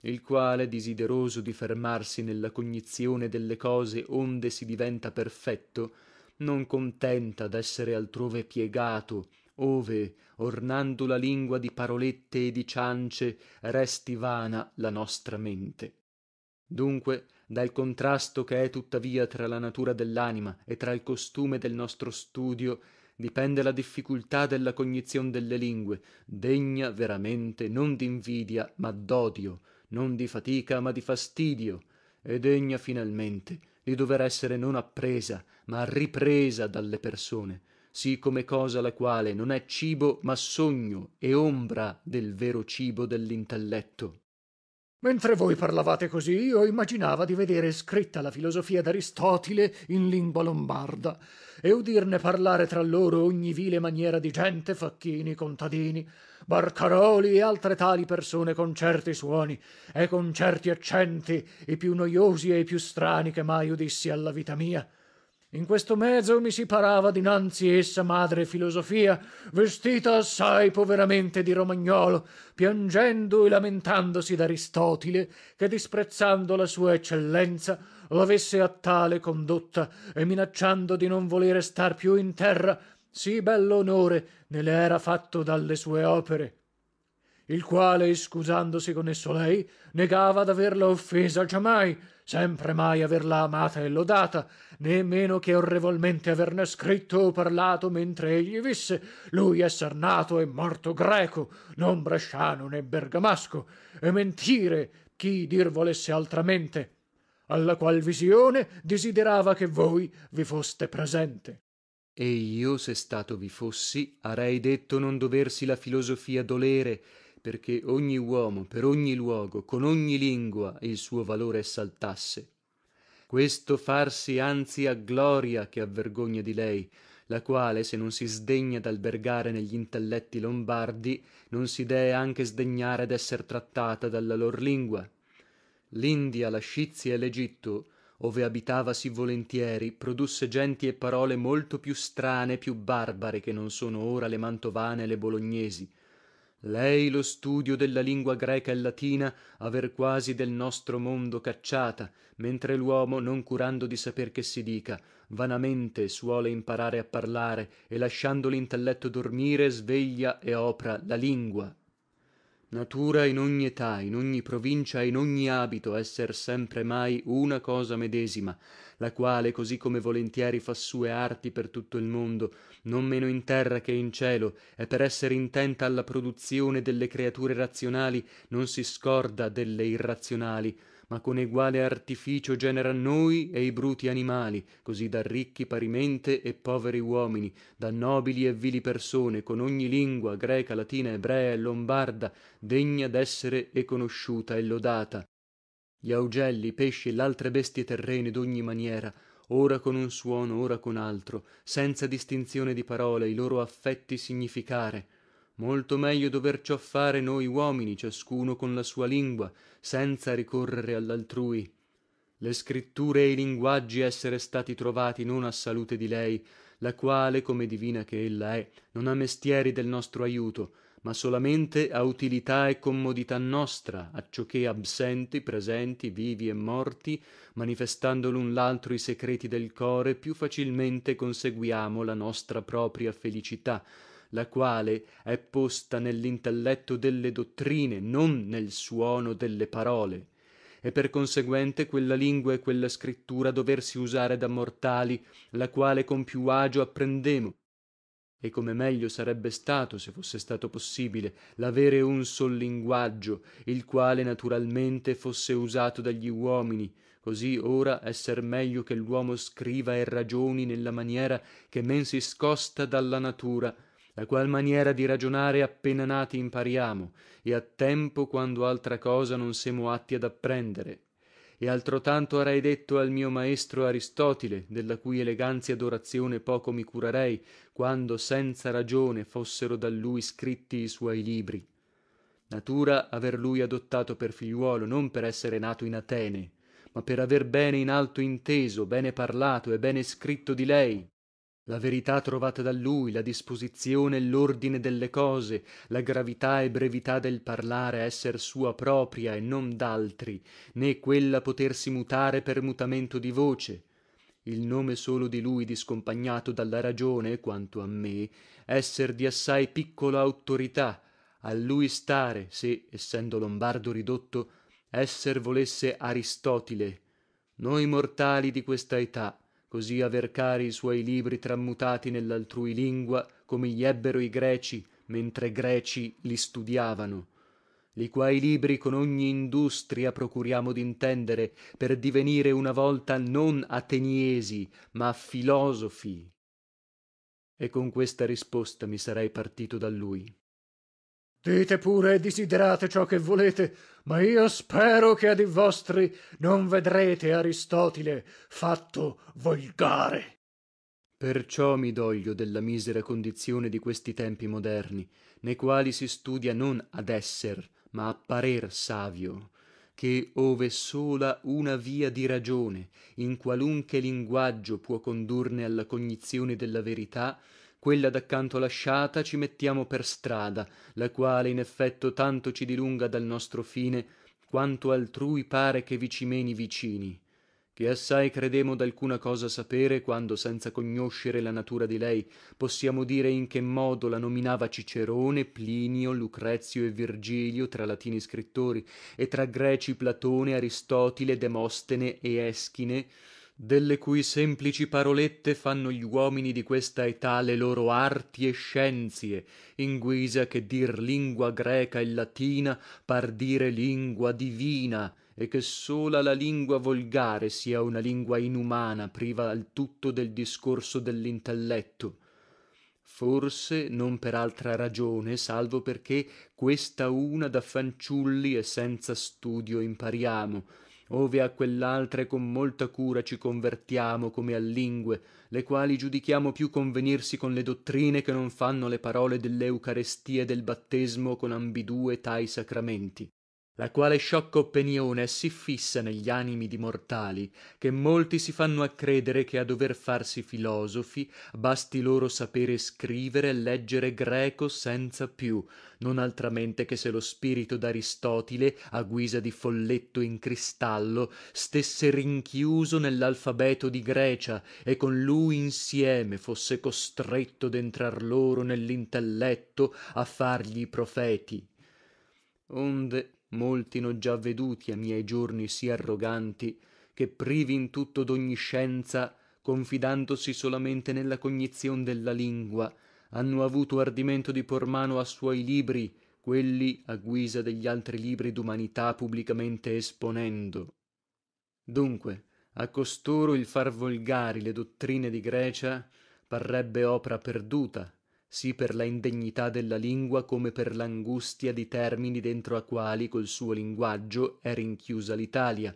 il quale disideroso di fermarsi nella cognizione delle cose onde si diventa perfetto non contenta dessere altrove piegato ove ornando la lingua di parolette e di ciance resti vana la nostra mente dunque dal contrasto che è tuttavia tra la natura dellanima e tra l costume del nostro studio dipende la difficultà della cognizion delle lingue degna veramente non dinvidia ma dodio non di fatica ma di fastidio e degna finalmente di dover essere non appresa ma ripresa dalle persone sì come cosa la quale non è cibo ma
sogno e ombra del vero cibo dellintelletto mentre voi parlavate così io immaginava di vedere scritta la filosofia daristotile in lingua lombarda e udirne parlare tra loro ogni vile maniera di gente facchini contadini barcaroli e altre tali persone con certi suoni e con certi accenti i più noiosi e i più strani che mai udissi alla vita mia in questo mezo mi si parava dinanzi essa madre filosofia vestita assai poveramente di romagnolo piangendo e lamentandosi daristotile che disprezzando la sua eccellenza lavesse a tale condotta e minacciando di non volere star più in terra sì bello onore ne le era fatto dalle sue opere il quale iscusandosi con esso lei negava d'averla offesa giamai sempre mai averla amata e lodata né meno che orrevolmente averne scritto o parlato mentre egli visse lui esser nato e morto greco non bresciano né bergamasco e mentire chi dir volesse altramente alla qual visione desiderava che voi vi foste presente
e io se stato vi fossi arei detto non doversi la filosofia dolere perché ogni uomo per ogni luogo con ogni lingua il suo valore essaltasse questo farsi anzi a gloria che a vergogna di lei la quale se non si sdegna d'albergare negli intelletti lombardi non si dee anche sdegnare d'esser trattata dalla lor lingua l'india la scizia e l'egitto ove abitava sì volentieri produsse genti e parole molto più strane e più barbare che non sono ora le mantovane e le bolognesi lei lo studio della lingua greca e latina aver quasi del nostro mondo cacciata mentre l'uomo non curando di saper che si dica vanamente suole imparare a parlare e lasciando l'intelletto dormire sveglia e opra la lingua natura in ogni età in ogni provincia e in ogni abito esser sempre mai una cosa medesima la quale così come volentieri fa sue arti per tutto il mondo non meno in terra che in cielo e per esser intenta alla produzione delle creature razionali non si scorda delle irrazionali ma con eguale artificio genera noi e i bruti animali così da ricchi parimente e poveri uomini da nobili e vili persone con ogni lingua greca latina ebrea e lombarda degna dessere e conosciuta e lodata gli augelli i pesci e laltre bestie terrene dogni maniera ora con un suono ora con altro senza distinzione di parole i loro affetti significare molto meglio dover ciò fare noi uomini ciascuno con la sua lingua senza ricorrere allaltrui le scritture e i linguaggi essere stati trovati non a salute di lei la quale come divina che ella è non ha mestieri del nostro aiuto ma solamente a utilità e commodità nostra che absenti presenti vivi e morti manifestando l'un l'altro i secreti del core più facilmente conseguiamo la nostra propria felicità la quale è posta nell'intelletto delle dottrine non nel suono delle parole e per conseguente quella lingua e quella scrittura doversi usare da mortali la quale con più agio apprendemo e come meglio sarebbe stato se fosse stato possibile lavere un sol linguaggio il quale naturalmente fosse usato dagli uomini così ora esser meglio che l'uomo scriva e ragioni nella maniera che men si scosta dalla natura la qual maniera di ragionare appena nati impariamo e a tempo quando altra cosa non semo atti ad apprendere e altrotanto arei detto al mio maestro aristotile della cui eleganzia dorazione poco mi curarei quando senza ragione fossero da lui scritti i suoi libri natura aver lui adottato per figliuolo non per essere nato in atene ma per aver bene in alto inteso bene parlato e bene scritto di lei la verità trovata da lui la disposizione e lordine delle cose la gravità e brevità del parlare esser sua propria e non daltri né quella potersi mutare per mutamento di voce il nome solo di lui discompagnato dalla ragione quanto a me esser di assai piccola auttorità a lui stare se essendo lombardo ridotto esser volesse aristotile noi mortali di questa età così aver cari i suoi libri trammutati nellaltrui lingua come gli ebbero i greci mentre greci li studiavano li quai libri con ogni industria procuriamo d'intendere per divenire una volta non ateniesi ma filosofi e con questa risposta mi sarei partito da lui
dite pure e disiderate ciò che volete ma io spero che a dì vostri non vedrete aristotile fatto volgare
perciò mi doglio della misera condizione di questi tempi moderni ne quali si studia non ad esser ma a parer savio che ove sola una via di ragione in qualunche linguaggio può condurne alla cognizione della verità quella daccanto lasciata ci mettiamo per strada la quale in effetto tanto ci dilunga dal nostro fine quanto altrui pare che vi ci meni vicini che assai credemo d'alcuna cosa sapere quando senza cognoscere la natura di lei possiamo dire in che modo la nominava cicerone plinio lucrezio e virgilio tra latini scrittori e tra greci platone aristotile demostene e eschine delle cui semplici parolette fanno gli uomini di questa età le loro arti e scienzie in guisa che dir lingua greca e latina par dire lingua divina e che sola la lingua volgare sia una lingua inumana priva al tutto del discorso dellintelletto forse non per altra ragione salvo perché questa una da fanciulli e senza studio impariamo ove a quellaltre con molta cura ci convertiamo come a lingue le quali giudichiamo più convenirsi con le dottrine che non fanno le parole dellecarestia e del battesmo con ambidue tai sacramenti la quale sciocca oppenione è sì fissa negli animi di mortali che molti si fanno a credere che a dover farsi filosofi basti loro sapere scrivere e leggere greco senza più non altramente che se lo spirito daristotile a guisa di folletto in cristallo stesse rinchiuso nellalfabeto di grecia e con lui insieme fosse costretto dentrar loro nellintelletto a fargli profeti onde molti n'ho già veduti a miei giorni sì arroganti che privi in tutto d'ogni scienza confidandosi solamente nella cognizion della lingua hanno avuto ardimento di por mano a suoi libri quelli a guisa degli altri libri d'umanità publicamente esponendo dunque a costoro il far volgari le dottrine di grecia parrebbe opra perduta sì per la indegnità della lingua come per langustia di termini dentro a quali col suo linguaggio è rinchiusa litalia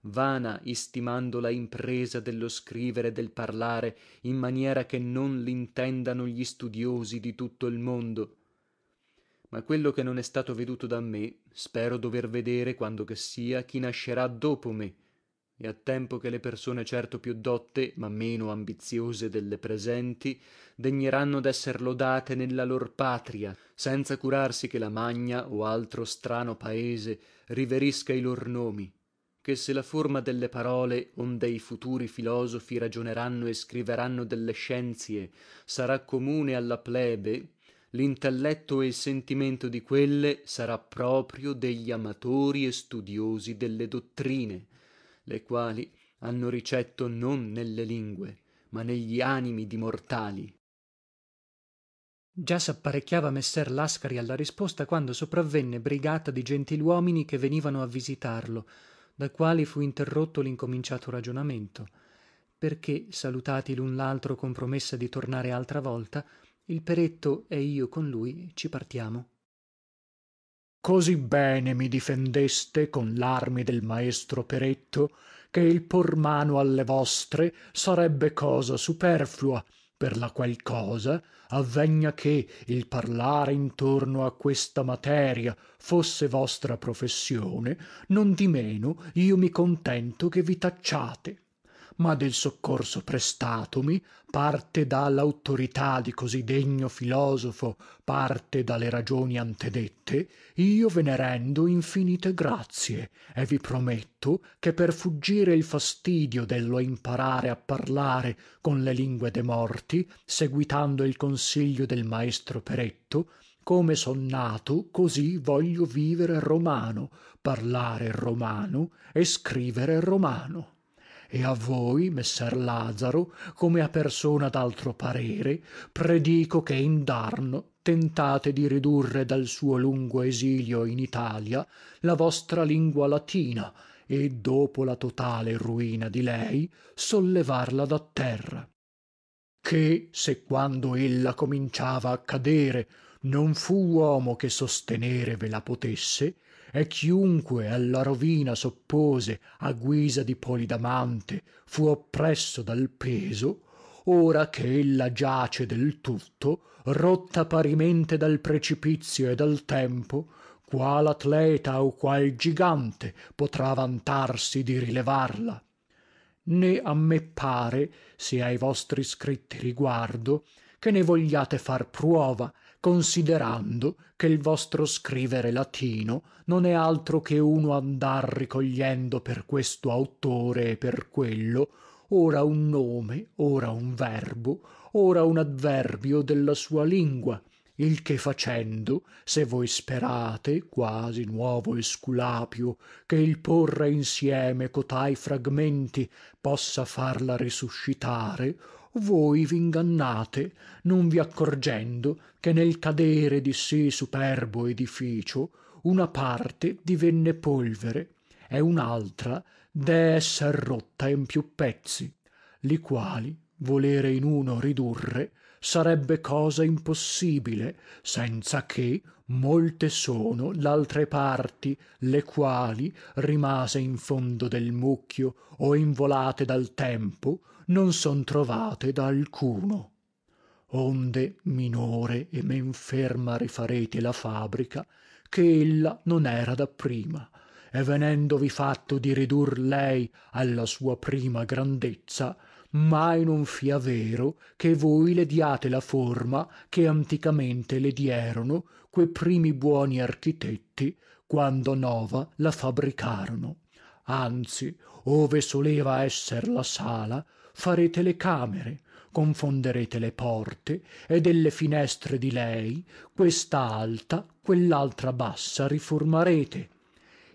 vana istimando la impresa dello scrivere e del parlare in maniera che non lintendano gli studiosi di tutto il mondo ma quello che non è stato veduto da me spero dover vedere quando che sia chi nascerà dopo me e a tempo che le persone certo più dotte ma meno ambiziose delle presenti degneranno desser lodate nella lor patria senza curarsi che la magna o altro strano paese riverisca i lor nomi che se la forma delle parole onde i futuri filosofi ragioneranno e scriveranno delle scienzie sarà comune alla plebe l'intelletto e il sentimento di quelle sarà proprio degli amatori e studiosi delle dottrine le quali hanno ricetto non nelle lingue ma negli
animi di mortali
già sapparecchiava messer lascari
alla risposta quando sopravvenne brigata di gentiluomini che venivano a visitarlo da quali fu interrotto lincominciato ragionamento perché salutati l'un l'altro con promessa di tornare altra volta il peretto e io con lui ci partiamo così bene mi difendeste con larmi del maestro peretto che il por mano alle vostre sarebbe cosa superflua per la qual cosa avvegna che il parlare intorno a questa materia fosse vostra professione nondimeno io mi contento che vi tacciate ma del soccorso prestatomi parte da lauttorità di così degno filosofo parte da le ragioni antedette io ve ne rendo infinite grazie e vi prometto che per fuggire il fastidio dello imparare a parlare con le lingue de morti seguitando il consiglio del maestro peretto come son nato così voglio vivere romano parlare romano e scrivere romano e a voi messer lazaro come a persona daltro parere predico che indarno tentate di ridurre dal suo lungo esilio in italia la vostra lingua latina e dopo la totale ruina di lei sollevarla da terra che se quando ella cominciava a cadere non fu uomo che sostenere ve la potesse e chiunque alla rovina soppose a guisa di polidamante fu oppresso dal peso ora che ella giace del tutto rotta parimente dal precipizio e dal tempo qual atleta o qual gigante potrà vantarsi di rilevarla né a me pare se ai vostri scritti riguardo che ne vogliate far pruova considerando che l vostro scrivere latino non è altro che uno andar ricogliendo per questo auttore e per quello ora un nome ora un verbo ora un adverbio della sua lingua il che facendo se voi sperate quasi nuovo esculapio che il porre insieme cotai fragmenti possa farla risuscitare voi v'ingannate non vi accorgendo che nel cadere di sì superbo edificio una parte divenne polvere e un'altra dee esser rotta in più pezzi li quali volere in uno ridurre sarebbe cosa impossibile senza che molte sono l'altre parti le quali rimase in fondo del mucchio o involate dal tempo non son trovate da alcuno onde minore e men ferma rifarete la fabrica che ella non era da prima e venendovi fatto di ridur lei alla sua prima grandezza mai non fia vero che voi le diate la forma che anticamente le dierono que primi buoni architetti quando nova la fabricarono anzi ove soleva esser la sala farete le camere confonderete le porte e delle finestre di lei questa alta quellaltra bassa riformarete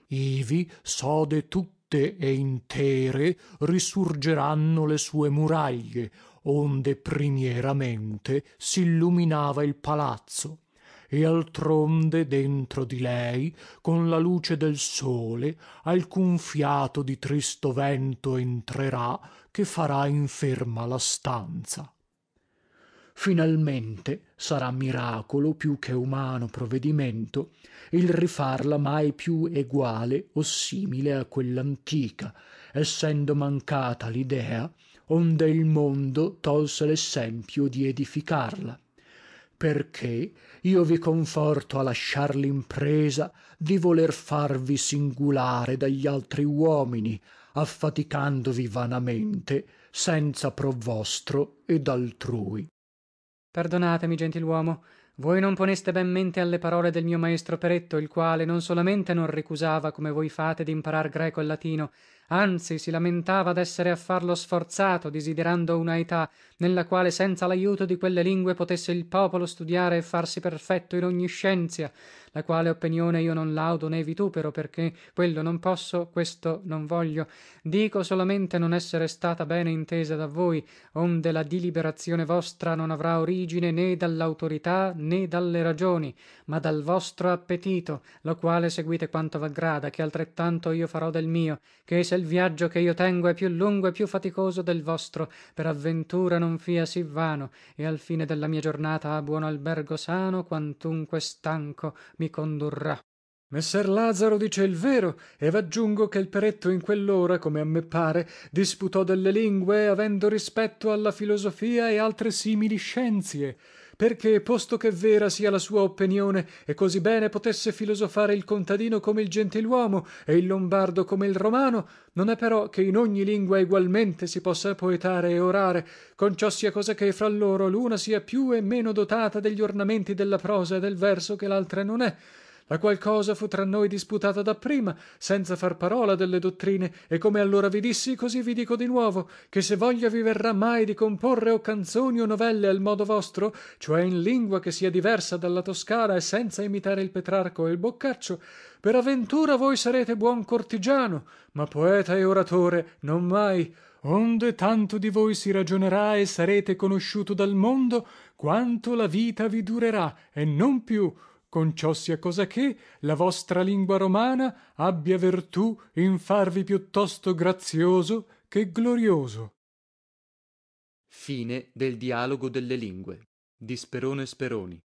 ivi sode tutte e intere risurgeranno le sue muraglie onde primieramente silluminava il palazzo e altronde dentro di lei con la luce del sole alcun fiato di tristo vento entrerà che farà inferma la stanza finalmente sarà miracolo più che umano provedimento il rifarla mai più eguale o simile a quellantica essendo mancata lidea onde il mondo tolse lessempio di edificarla perché io vi conforto a lasciar limpresa di voler farvi singulare dagli altri uomini affaticandovi vanamente senza pro vostro ed altrui
perdonatemi gentiluomo voi non poneste ben mente alle parole del mio maestro peretto il quale non solamente non ricusava come voi fate dimparar greco e latino anzi si lamentava dessere a farlo sforzato disiderando una età nella quale senza laiuto di quelle lingue potesse il popolo studiare e farsi perfetto in ogni scienzia la quale oppenione io non laudo né vitupero perché quello non posso questo non voglio dico solamente non essere stata bene intesa da voi onde la diliberazione vostra non avrà origine né dall'autorità né dalle ragioni ma dal vostro appetito lo quale seguite quanto v'aggrada che altrettanto io farò del mio che se l viaggio che io tengo è più lungo e più faticoso del vostro per avventura non fia sì vano e al fine della mia giornata a buono albergo sano quantunque stanco mi condurrà messer lazaro dice il vero e vaggiungo che l peretto in
quell'ora come a me pare disputò delle lingue avendo rispetto alla filosofia e altre simili scienzie perché posto che vera sia la sua oppenione e così bene potesse filosofare il contadino come il gentiluomo e il lombardo come il romano non è però che in ogni lingua egualmente si possa poetare e orare conciosia sia cosa che fra loro l'una sia più e meno dotata degli ornamenti della prosa e del verso che l'altra non è la qual cosa fu tra noi disputata dapprima senza far parola delle dottrine e come allora vi dissi così vi dico di nuovo che se voglia vi verrà mai di comporre o canzoni o novelle al modo vostro cioè in lingua che sia diversa dalla toscana e senza imitare il petrarco e il boccaccio per aventura voi sarete buon cortigiano ma poeta e oratore non mai onde tanto di voi si ragionerà e sarete conosciuto dal mondo quanto la vita vi durerà e non più conciosia cosa che la vostra lingua romana abbia vertù in farvi più tosto grazioso che glorioso e
speroni